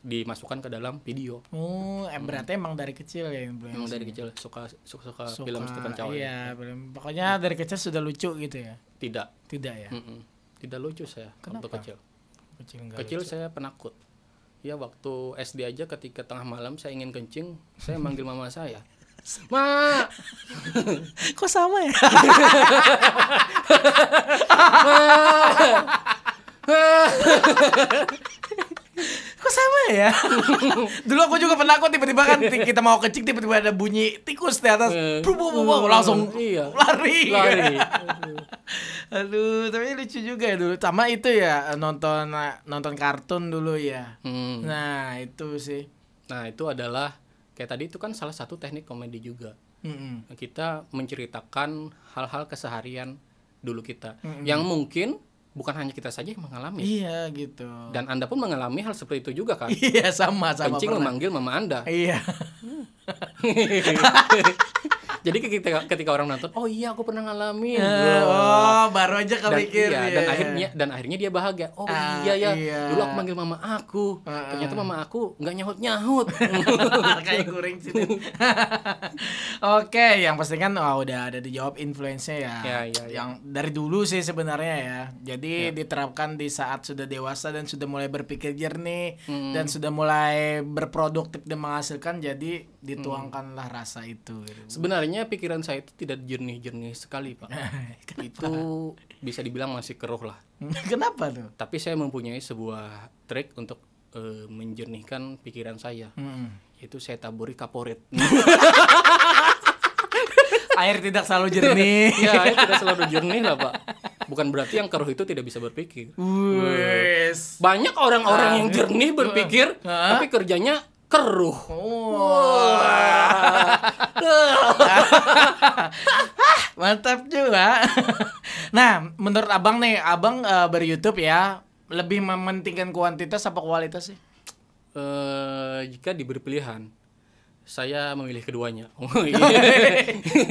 dimasukkan ke dalam video. Oh, eh, berarti emang dari kecil ya Emang dari ya? kecil suka suka, suka, suka film Stephen Chow. Iya, ya. film. Pokoknya hmm. dari kecil sudah lucu gitu ya. Tidak. Tidak ya. Mm -mm. Tidak lucu saya Kenapa? waktu kecil. Kecil, enggak kecil lucu. saya penakut. Ya waktu SD aja ketika tengah malam saya ingin kencing, saya manggil mama saya. [LAUGHS] Ma. [LAUGHS] Kok sama ya? [LAUGHS] Kok sama ya? [LAUGHS] Dulu aku juga pernah kok tiba-tiba kan kita mau kecil tiba-tiba ada bunyi tikus di atas. Wow, eh. langsung iya. lari. Lari. [LAUGHS] Aduh, tapi lucu juga ya dulu. Sama itu ya nonton nonton kartun dulu ya. Hmm. Nah, itu sih. Nah, itu adalah kayak tadi itu kan salah satu teknik komedi juga. -hmm. Kita menceritakan hal-hal keseharian dulu kita -hmm. yang mungkin bukan hanya kita saja yang mengalami. Iya gitu. Dan anda pun mengalami hal seperti itu juga kan? [LAUGHS] Iya sama sama. Kencing memanggil mama anda. Iya. [LAUGHS] [LAUGHS] jadi ketika ketika orang nonton oh iya aku pernah ngalamin uh, oh baru aja kepikir dan, iya, dan akhirnya dan akhirnya dia bahagia oh uh, iya ya iya. dulu aku manggil mama aku uh, uh. ternyata mama aku nggak nyahut nyahut [LAUGHS] kayak kuring sini [LAUGHS] oke yang pasti kan oh, udah ada dijawab influence-nya ya yeah, yeah, yeah. yang dari dulu sih sebenarnya ya jadi yeah. diterapkan di saat sudah dewasa dan sudah mulai berpikir jernih mm. dan sudah mulai berproduktif dan menghasilkan jadi dituangkanlah hmm. rasa itu gitu. sebenarnya pikiran saya itu tidak jernih-jernih sekali pak [LAUGHS] itu bisa dibilang masih keruh lah [LAUGHS] kenapa tuh tapi saya mempunyai sebuah trik untuk uh, menjernihkan pikiran saya hmm. yaitu saya taburi kaporit [LAUGHS] air tidak selalu jernih ya air tidak selalu jernih lah pak bukan berarti yang keruh itu tidak bisa berpikir Wess. banyak orang-orang yang ah. jernih berpikir ah. tapi kerjanya keruh. Wow. Mantap juga. nah, menurut Abang nih, Abang uh, ber-YouTube ya, lebih mementingkan kuantitas apa kualitas sih? Uh, jika diberi pilihan, saya memilih keduanya. [LAUGHS] Oh, iya.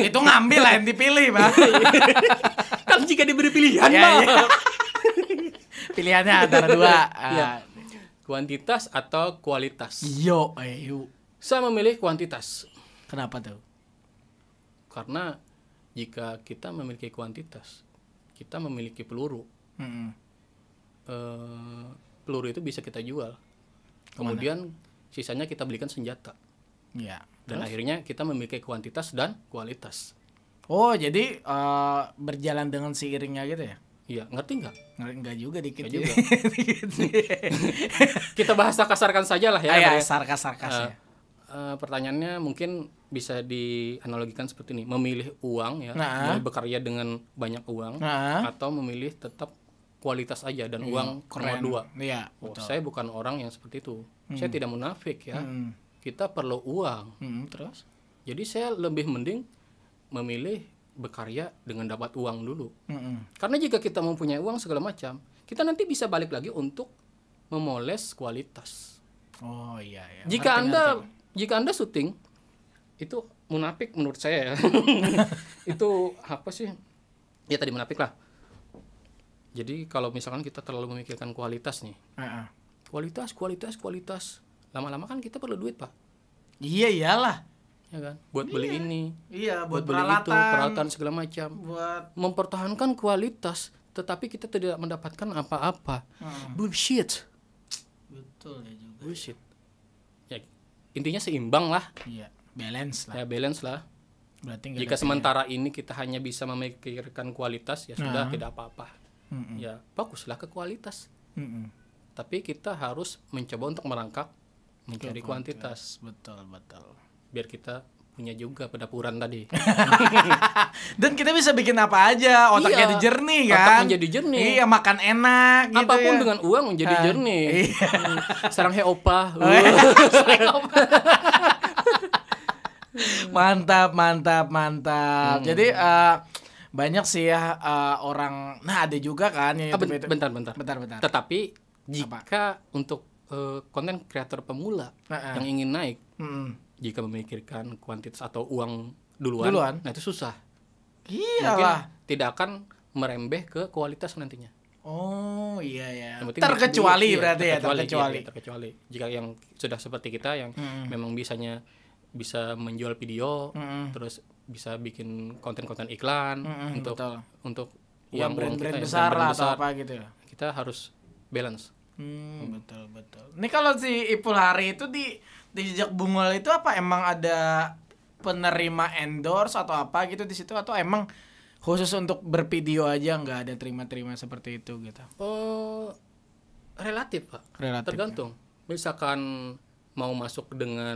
Itu ngambil lah yang dipilih, Pak. kan jika diberi pilihan, ya, Ya. Pilihannya antara dua. Uh, ya Kuantitas atau kualitas? Yo, ayo. Eh, Saya memilih kuantitas. Kenapa tuh? Karena jika kita memiliki kuantitas, kita memiliki peluru. -hmm. e, peluru itu bisa kita jual. Kemudian Kemana? sisanya kita belikan senjata. Ya. Dan Terus? akhirnya kita memiliki kuantitas dan kualitas. Oh, jadi uh, berjalan dengan seiringnya gitu ya? Iya, ngerti nggak? Nggak juga dikit. gak juga. [LAUGHS] [LAUGHS] Kita bahasa kasarkan saja lah ya. Ah, iya, kasar kasar kasar. Uh, uh, pertanyaannya mungkin bisa dianalogikan seperti ini: memilih uang ya, nah. mulai bekerja dengan banyak uang, nah. atau memilih tetap kualitas aja dan hmm, uang nomor dua. Iya. Oh, saya bukan orang yang seperti itu. Hmm. Saya tidak munafik ya. Hmm. Kita perlu uang. Hmm, terus? Jadi saya lebih mending memilih berkarya dengan dapat uang dulu. Mm-hmm. Karena jika kita mempunyai uang segala macam, kita nanti bisa balik lagi untuk memoles kualitas. Oh iya iya. Jika arti, Anda arti. jika Anda syuting itu munafik menurut saya ya. [LAUGHS] itu apa sih? Ya tadi munafik lah. Jadi kalau misalkan kita terlalu memikirkan kualitas nih. Uh-uh. Kualitas, kualitas, kualitas. Lama-lama kan kita perlu duit, Pak. Iya iyalah ya kan buat iya. beli ini iya buat, buat beli itu peralatan segala macam buat mempertahankan kualitas tetapi kita tidak mendapatkan apa-apa hmm. bullshit betul ya juga bullshit ya intinya seimbang lah iya balance lah ya balance lah Berarti jika sementara ya. ini kita hanya bisa memikirkan kualitas ya sudah hmm. tidak apa-apa hmm. ya fokuslah ke kualitas hmm. tapi kita harus mencoba untuk merangkak mencari kuantitas betul betul biar kita punya juga pedapuran tadi. [LAUGHS] Dan kita bisa bikin apa aja, otaknya iya, jadi jernih kan. Otak menjadi jernih. Iya, makan enak gitu Apapun ya. dengan uang menjadi uh, jernih. Iya. Hmm, sarang he opa. [LAUGHS] Uh. [LAUGHS] mantap, mantap, mantap. Hmm. Jadi uh, banyak sih ya uh, orang nah ada juga kan yang ah, bentar, bentar. Bentar, bentar. Tetapi jika apa? untuk uh, konten kreator pemula uh -uh. yang ingin naik, uh -uh jika memikirkan kuantitas atau uang duluan, duluan. nah itu susah. lah. tidak akan merembeh ke kualitas nantinya. Oh iya, iya. iya ya. Terkecuali berarti terkecuali, ya terkecuali. Iya, terkecuali. Jika yang sudah seperti kita yang hmm. memang bisanya bisa menjual video, hmm. terus bisa bikin konten-konten iklan hmm, untuk betul. untuk yang brand-brand ya, besar lah brand besar, atau apa gitu. Ya. Kita harus balance. Hmm, hmm. betul betul. Ini kalau si Ipul Hari itu di di jejak bungul itu apa emang ada penerima endorse atau apa gitu di situ atau emang khusus untuk bervideo aja nggak ada terima-terima seperti itu gitu? Oh, relatif pak. Relatif. Ya. Tergantung. Ya. Misalkan mau masuk dengan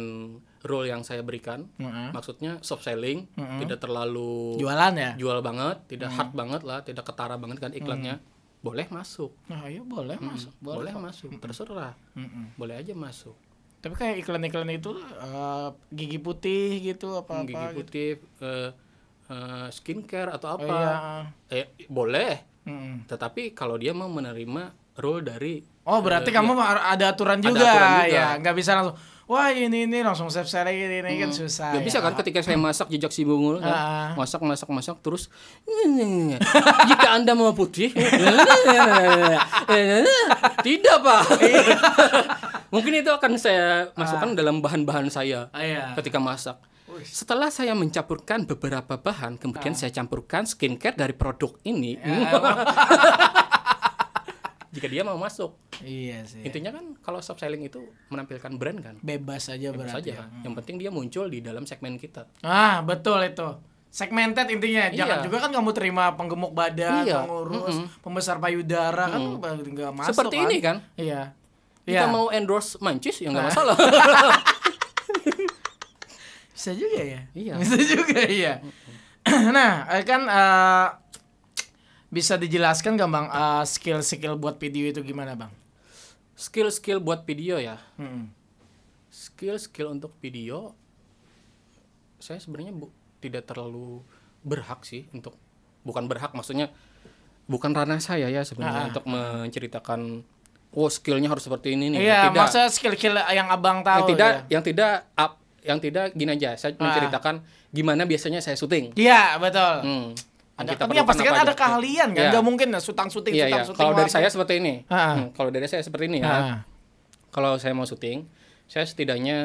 role yang saya berikan, mm -hmm. maksudnya soft selling, mm -hmm. tidak terlalu jualan ya, jual banget, tidak mm -hmm. hard banget lah, tidak ketara banget kan iklannya. Mm -hmm. Boleh masuk. Nah, ayo iya, boleh mm -hmm. masuk. Boleh, boleh masuk. Terserah. -hmm. Boleh aja masuk tapi kayak iklan-iklan itu uh, gigi putih gitu apa apa hmm, gigi gitu. putih gitu. uh, uh, skincare atau oh, apa oh, iya. eh boleh mm. tetapi kalau dia mau menerima role dari oh berarti uh, kamu ya, ada aturan juga, ada aturan juga. ya nggak bisa langsung wah ini ini langsung saya ini ini kan hmm. susah. Gak bisa ya. kan ketika saya masak jejak si bungul kan? ah. Masak masak masak terus jika Anda mau putih tidak, Pak. Mungkin itu akan saya masukkan ah. dalam bahan-bahan saya ah, iya. ketika masak. Setelah saya mencampurkan beberapa bahan, kemudian saya campurkan skincare dari produk ini. Ya, [LAUGHS] jika dia mau masuk. Iya sih. Intinya kan kalau soft selling itu menampilkan brand kan. Bebas aja Bebas berarti. Aja. Ya. Hmm. Yang penting dia muncul di dalam segmen kita. Ah, betul itu. Segmented intinya. Iya. Jangan juga kan kamu terima penggemuk badan, iya. pengurus, mm -hmm. pembesar payudara mm. kan nggak masuk. Seperti kan? ini kan? Iya. Kita iya. mau endorse Mancis ya nggak nah. masalah. [LAUGHS] Bisa juga ya. Iya. Bisa juga iya. [CLEARS THROAT] nah, eh, kan uh, bisa dijelaskan gak bang uh, skill-skill buat video itu gimana bang? Skill-skill buat video ya. Hmm. Skill-skill untuk video, saya sebenarnya bu tidak terlalu berhak sih untuk bukan berhak maksudnya bukan ranah saya ya sebenarnya ah. untuk menceritakan oh skillnya harus seperti ini nih. Iya, tidak, maksudnya skill-skill yang abang tahu. Yang tidak, ya? yang tidak up, yang tidak gini aja. Saya ah. menceritakan gimana biasanya saya syuting. Iya, betul. Hmm. Ada, tapi yang pasti kan ada keahlian kan, iya. nggak ya. mungkin ya sutang suting iya, ya, sutang ya. suting. Kalau dari saya seperti ini, hmm, kalau dari saya seperti ini ya. Kalau saya mau syuting, saya setidaknya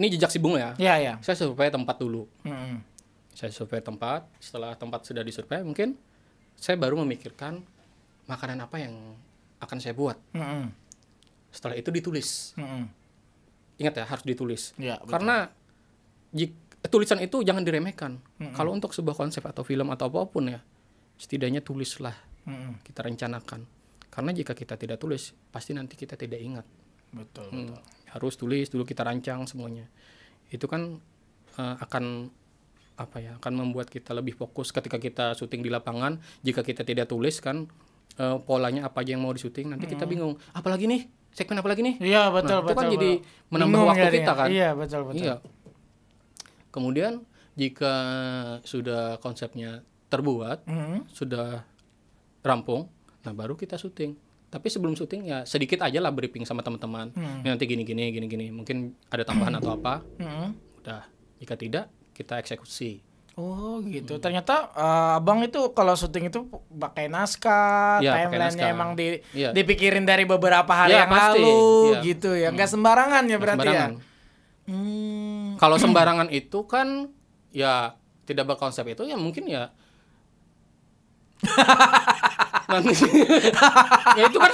ini jejak si bunga ya. Iya iya. Saya survei tempat dulu. Hmm. Saya survei tempat. Setelah tempat sudah disurvei, mungkin saya baru memikirkan makanan apa yang akan saya buat. Hmm. Setelah itu ditulis. Hmm. Ingat ya harus ditulis. Ya, Karena jika tulisan itu jangan diremehkan. Mm -hmm. Kalau untuk sebuah konsep atau film atau apapun ya, setidaknya tulislah. Mm -hmm. Kita rencanakan. Karena jika kita tidak tulis, pasti nanti kita tidak ingat. Betul, hmm. betul. Harus tulis dulu kita rancang semuanya. Itu kan uh, akan apa ya? Akan membuat kita lebih fokus ketika kita syuting di lapangan. Jika kita tidak tulis kan uh, polanya apa aja yang mau disuting, nanti mm -hmm. kita bingung. Apalagi nih segmen apa lagi nih? Iya betul nah, betul. Itu kan betul, jadi menambah Bingung waktu kita ya. kan. Iya betul betul. Iya Kemudian jika sudah konsepnya terbuat, mm-hmm. sudah rampung, nah baru kita syuting. Tapi sebelum syuting ya sedikit aja lah briefing sama teman-teman. mm Nanti gini-gini, gini-gini. Mungkin ada tambahan atau apa. Mm-hmm. Udah. Jika tidak, kita eksekusi. Oh gitu. Hmm. Ternyata uh, abang itu kalau syuting itu pakai naskah, ya, timelinenya emang di, ya. dipikirin dari beberapa hari ya, yang pasti. lalu, ya. gitu ya. Hmm. Gak sembarangan ya berarti ya? sembarangan. ya. Hmm. Kalau sembarangan itu kan ya tidak berkonsep itu ya mungkin ya [LAUGHS] nanti ya itu kan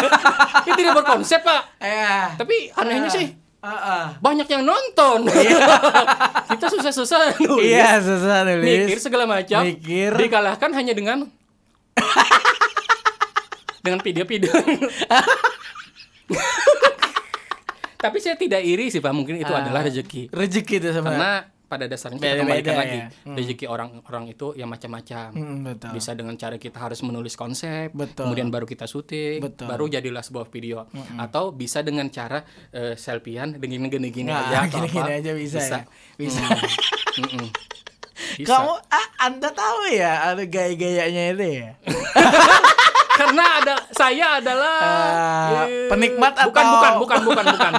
[LAUGHS] ini tidak berkonsep pak Eh. tapi anehnya uh, sih Uh-uh. Banyak yang nonton. Iya. [LAUGHS] Kita susah-susah nulis. Iya, susah nulis. Mikir segala macam. Mikir. Dikalahkan hanya dengan dengan video-video. Tapi saya tidak iri sih Pak, mungkin itu uh, adalah rezeki. Rezeki itu sama Karena pada dasarnya kita kembali ya. lagi hmm. rezeki orang-orang itu ya macam-macam hmm, bisa dengan cara kita harus menulis konsep betul. kemudian baru kita syuting betul. baru jadilah sebuah video hmm. atau bisa dengan cara uh, selfiean dengan gini-gini nah, aja gini-gini apa, aja bisa bisa, ya? bisa. Hmm. hmm. [LAUGHS] Bisa. kamu ah, anda tahu ya ada gaya-gayanya itu ya [LAUGHS] karena ada saya adalah uh, penikmat atau bukan bukan bukan bukan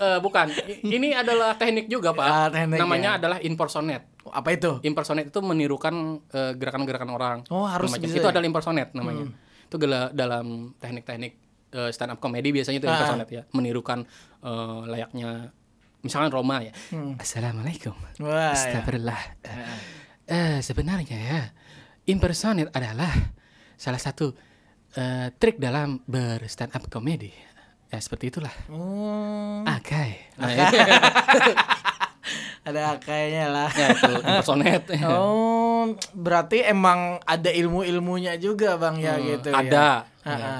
uh, bukan ini adalah teknik juga pak uh, teknik namanya ya. adalah impersonate oh, apa itu impersonate itu menirukan gerakan eh, gerakan-gerakan orang oh harus macam. bisa itu ya? adalah impersonate namanya hmm. itu dalam teknik-teknik uh, stand up comedy biasanya itu ah, impersonate uh. ya menirukan uh, layaknya misalkan Roma ya hmm. assalamualaikum ya. astagfirullah ya. uh, sebenarnya ya impersonate adalah salah satu uh, trik dalam berstand up komedi ya seperti itulah hmm. akai nah, iya. [LAUGHS] ada akainya lah ya, personet [LAUGHS] oh berarti emang ada ilmu ilmunya juga bang ya hmm, gitu ya? ada ya. ya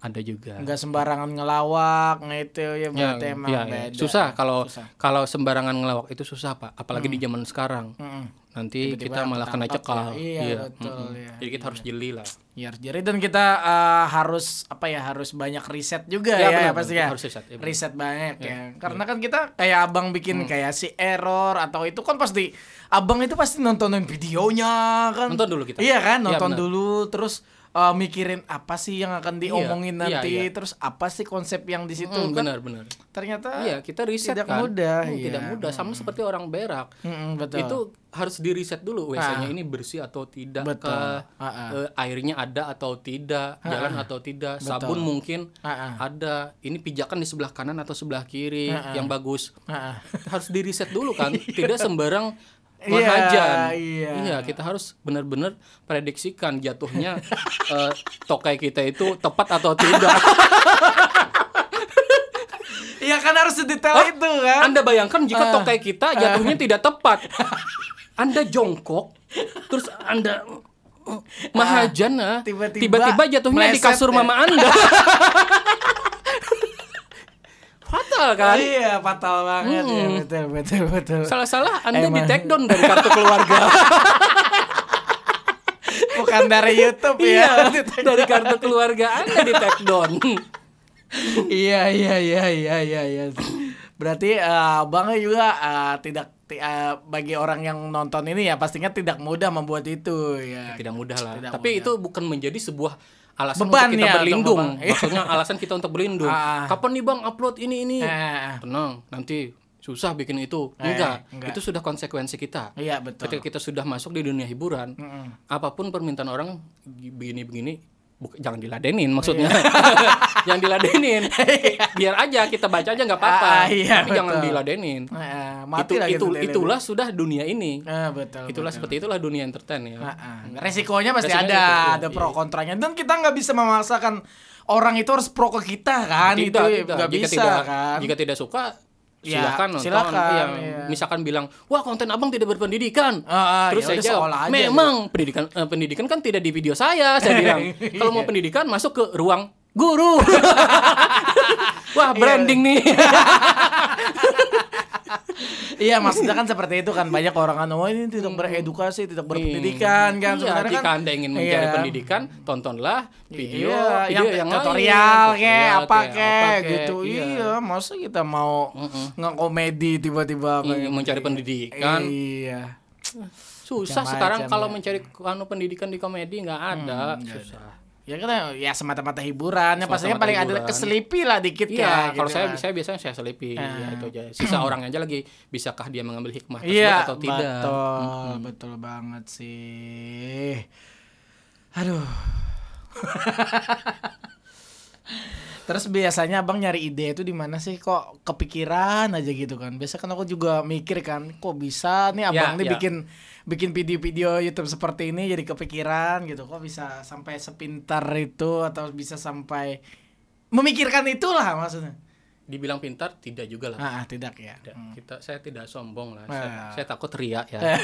ada juga nggak sembarangan ngelawak itu ya ya, emang ya, ya, beda. susah kalau kalau sembarangan ngelawak itu susah pak apalagi hmm. di zaman sekarang hmm. nanti Tiba-tiba kita malah kena cekal ya. iya, iya. Betul, hmm. Ya. jadi kita iya. harus jeli lah ya harus jeli dan kita uh, harus apa ya harus banyak riset juga iya, ya, ya benar, pasti ya harus riset ya, riset banyak iya, ya, ya. karena ya. kan kita kayak abang bikin hmm. kayak si error atau itu kan pasti abang itu pasti nontonin videonya kan nonton dulu kita iya kan iya, nonton ya, dulu terus uh, mikirin apa sih yang akan iya, diomongin iya, nanti iya, iya. terus apa sih konsep yang di situ hmm, kan benar benar ternyata iya kita riset tidak kan? mudah hmm, iya. tidak mudah sama hmm. seperti orang berak hmm, betul. itu harus di diriset dulu ah. wc-nya ini bersih atau tidak betul. Ke, ah, ah. eh, airnya ada atau tidak -ha. jalan atau tidak betul. sabun mungkin ha -ha. ada ini pijakan di sebelah kanan atau sebelah kiri ha -ha. yang bagus Ha -ha. harus diriset dulu kan [LAUGHS] iya. tidak sembarang Tuhan yeah, hajan. Iya. iya, kita harus benar-benar prediksikan jatuhnya uh, [LAUGHS] tokai kita itu tepat atau tidak. [LAUGHS] Iya kan harus detail oh, itu kan. Anda bayangkan jika eh. tokai kita jatuhnya eh. tidak tepat. Anda jongkok, terus Anda uh, tiba-tiba jatuhnya di kasur mama Anda. [LAUGHS] fatal kan? Iya, fatal banget. Iya, hmm. Ya, betul, betul, betul. Salah-salah Anda Emang. di take down dari kartu keluarga. [LAUGHS] Bukan dari YouTube ya. Iya, dari kartu keluarga Anda di take down. iya, iya, iya, iya, iya, iya. Berarti uh, eh, Bang juga uh, tidak uh, bagi orang yang nonton ini ya pastinya tidak mudah membuat itu ya. Tidak mudah lah. Tidak Tapi mudah. itu bukan menjadi sebuah alasan beban untuk kita ya, berlindung. [LAUGHS] Maksudnya alasan kita untuk berlindung. Ah. Kapan nih Bang upload ini ini? Eh, eh, eh. Tenang, nanti susah bikin itu. Eh, enggak. enggak. Itu sudah konsekuensi kita. Iya, betul. Ketika kita sudah masuk di dunia hiburan, mm -mm. apapun permintaan orang begini-begini Buk, jangan diladenin maksudnya iya. [LAUGHS] jangan diladenin iya. biar aja kita baca aja nggak apa-apa ah, iya, tapi betul. jangan diladenin ah, mati itu, itu itulah sudah dunia ini ah, betul, itulah betul. seperti itulah dunia entertain ya ah, ah. resikonya pasti resikonya ada itu, iya. ada pro kontranya dan kita nggak bisa memaksakan orang itu harus pro ke kita kan tidak, itu nggak bisa tidak, kan jika tidak suka Ya, silakan nonton. Silakan, yang iya. Misalkan bilang, wah konten abang tidak berpendidikan. Uh, Terus saya jawab, memang aja, pendidikan uh, pendidikan kan tidak di video saya. Saya [LAUGHS] bilang, kalau mau iya. pendidikan masuk ke ruang guru. [LAUGHS] Wah, iya. branding nih. [LAUGHS] iya maksudnya kan seperti itu kan banyak orang kan oh ini tidak hmm. beredukasi tidak hmm. berpendidikan kan iya, sebenarnya jika kan, anda ingin iya. mencari iya. pendidikan tontonlah video iya, video yang, yang tutorial iya, ke apa ke gitu iya. iya masa kita mau uh -uh. ngekomedi tiba-tiba gitu. mencari pendidikan iya susah Macam sekarang kalau ya. mencari kanu pendidikan di komedi nggak ada hmm, susah ya kan ya semata-mata hiburan ya pastinya paling ada keselipi lah dikit ya, kan, kalau gitu saya lah. Kan. saya biasanya saya selipi ya ah. itu aja sisa [CLEARS THROAT] orang aja lagi bisakah dia mengambil hikmah ya, atau tidak betul hmm. betul banget sih aduh [LAUGHS] Terus biasanya abang nyari ide itu di mana sih kok kepikiran aja gitu kan? Biasa kan aku juga mikir kan, kok bisa nih ya, abang yeah, nih yeah. bikin bikin video-video YouTube seperti ini jadi kepikiran gitu, kok bisa sampai sepintar itu atau bisa sampai memikirkan itulah maksudnya dibilang pintar tidak juga lah. Ah, ah, tidak ya. Tidak. Hmm. Kita saya tidak sombong lah. Ah. Saya, saya takut ria ya. [LAUGHS]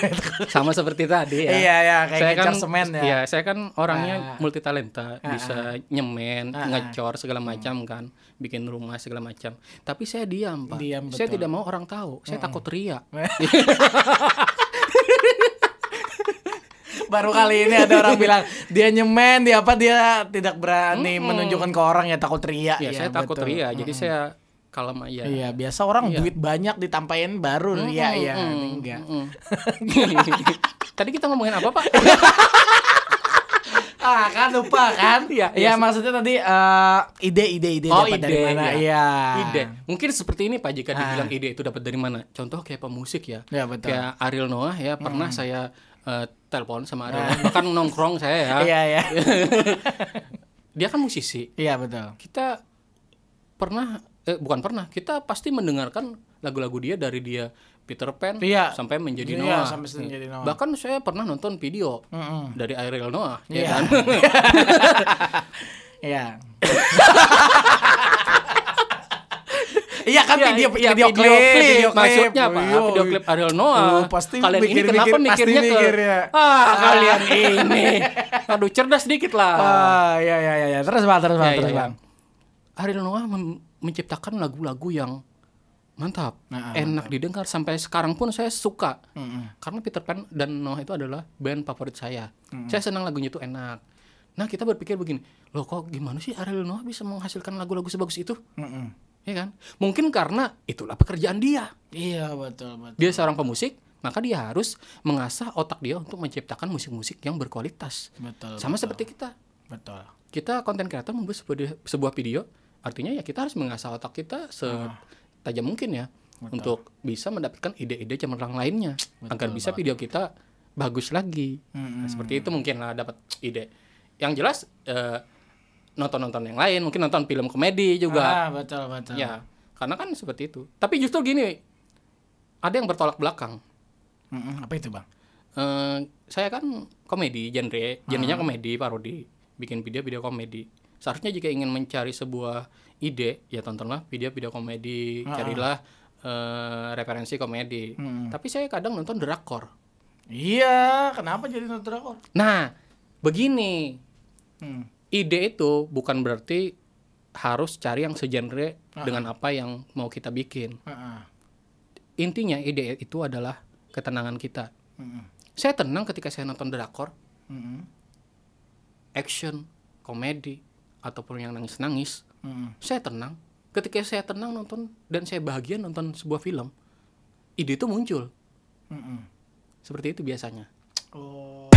Sama seperti tadi ya. Iya ya, kayak saya kan, semen ya. Iya, saya kan orangnya ah. multi talenta, ah, ah. bisa nyemen, ah. ah. ngecor segala hmm. macam hmm. kan, bikin rumah segala macam. Tapi saya diam, Pak. Diam, betul. Saya tidak mau orang tahu. Saya hmm. takut ria. [LAUGHS] baru kali ini ada orang bilang dia nyemen dia apa dia tidak berani -hmm. menunjukkan ke orang ya takut ria ya, ya saya betul. takut ria jadi hmm. saya kalem aja. Iya, biasa orang iya. duit banyak ditampain baru mm, ya, ya, mm, -hmm. enggak. Mm, -hmm. [LAUGHS] Tadi kita ngomongin apa, Pak? [LAUGHS] ah, kan lupa kan? Iya, ya, yes. Iya, maksudnya tadi uh, ide ide ide oh, dapat ide, dari mana? Iya. Ya. Ide. Mungkin seperti ini Pak jika ah. dibilang ide itu dapat dari mana? Contoh kayak pemusik ya. Ya, betul. Kayak Ariel Noah ya, pernah hmm. saya uh, telepon sama Ariel, nah. bahkan nongkrong saya ya. Iya, iya. [LAUGHS] Dia kan musisi. Iya, betul. Kita pernah eh bukan pernah kita pasti mendengarkan lagu-lagu dia dari dia Peter Pan iya. sampai menjadi iya, Noah. Sampai hmm. jadi Noah. Bahkan saya pernah nonton video mm -hmm. dari Ariel Noah, ya iya. ya kan? [LAUGHS] Iya. Iya kan ya, video, ya, video, video klip, klip, video klip. Maksudnya apa? Oh, video klip Ariel Noah. oh, pasti kalian mikir, ini kenapa mikir, mikirnya pasti mikir, ke ya. ah, ah kalian ini. Aduh cerdas dikit lah. Ah ya ya ya ya. Terus Bang, terus Bang, ya, terus ya, Bang. Ya. Ariel Noah menciptakan lagu-lagu yang mantap, nah, ah, enak mantap. didengar sampai sekarang pun saya suka mm -hmm. karena Peter Pan dan Noah itu adalah band favorit saya. Mm -hmm. Saya senang lagunya itu enak. Nah kita berpikir begini, loh kok gimana sih Ariel Noah bisa menghasilkan lagu-lagu sebagus itu? Mm -hmm. Ya kan? Mungkin karena itulah pekerjaan dia. Iya betul betul. Dia seorang pemusik, maka dia harus mengasah otak dia untuk menciptakan musik-musik yang berkualitas. Betul. Sama betul. seperti kita. Betul. Kita konten kreator membuat sebuah sebuah video artinya ya kita harus mengasah otak kita setajam mungkin ya Betul. untuk bisa mendapatkan ide-ide cemerlang lainnya Betul agar bisa banget. video kita bagus lagi hmm. nah, seperti itu mungkin lah dapat ide yang jelas eh, nonton-nonton yang lain mungkin nonton film komedi juga ah, betul betul ya karena kan seperti itu tapi justru gini ada yang bertolak belakang Mm-mm, apa itu bang uh, saya kan komedi genre genrenya hmm. Ah. komedi parodi bikin video video komedi seharusnya jika ingin mencari sebuah ide ya tontonlah video-video komedi uh -uh. carilah uh, referensi komedi hmm. tapi saya kadang nonton drakor iya kenapa jadi nonton drakor nah begini hmm. ide itu bukan berarti harus cari yang segenre uh -uh. dengan apa yang mau kita bikin uh -uh. intinya ide itu adalah ketenangan kita uh -uh. saya tenang ketika saya nonton drakor uh -uh. action komedi ataupun yang nangis-nangis, hmm. saya tenang. Ketika saya tenang nonton dan saya bahagia nonton sebuah film, ide itu muncul. Hmm. Seperti itu biasanya. Oh.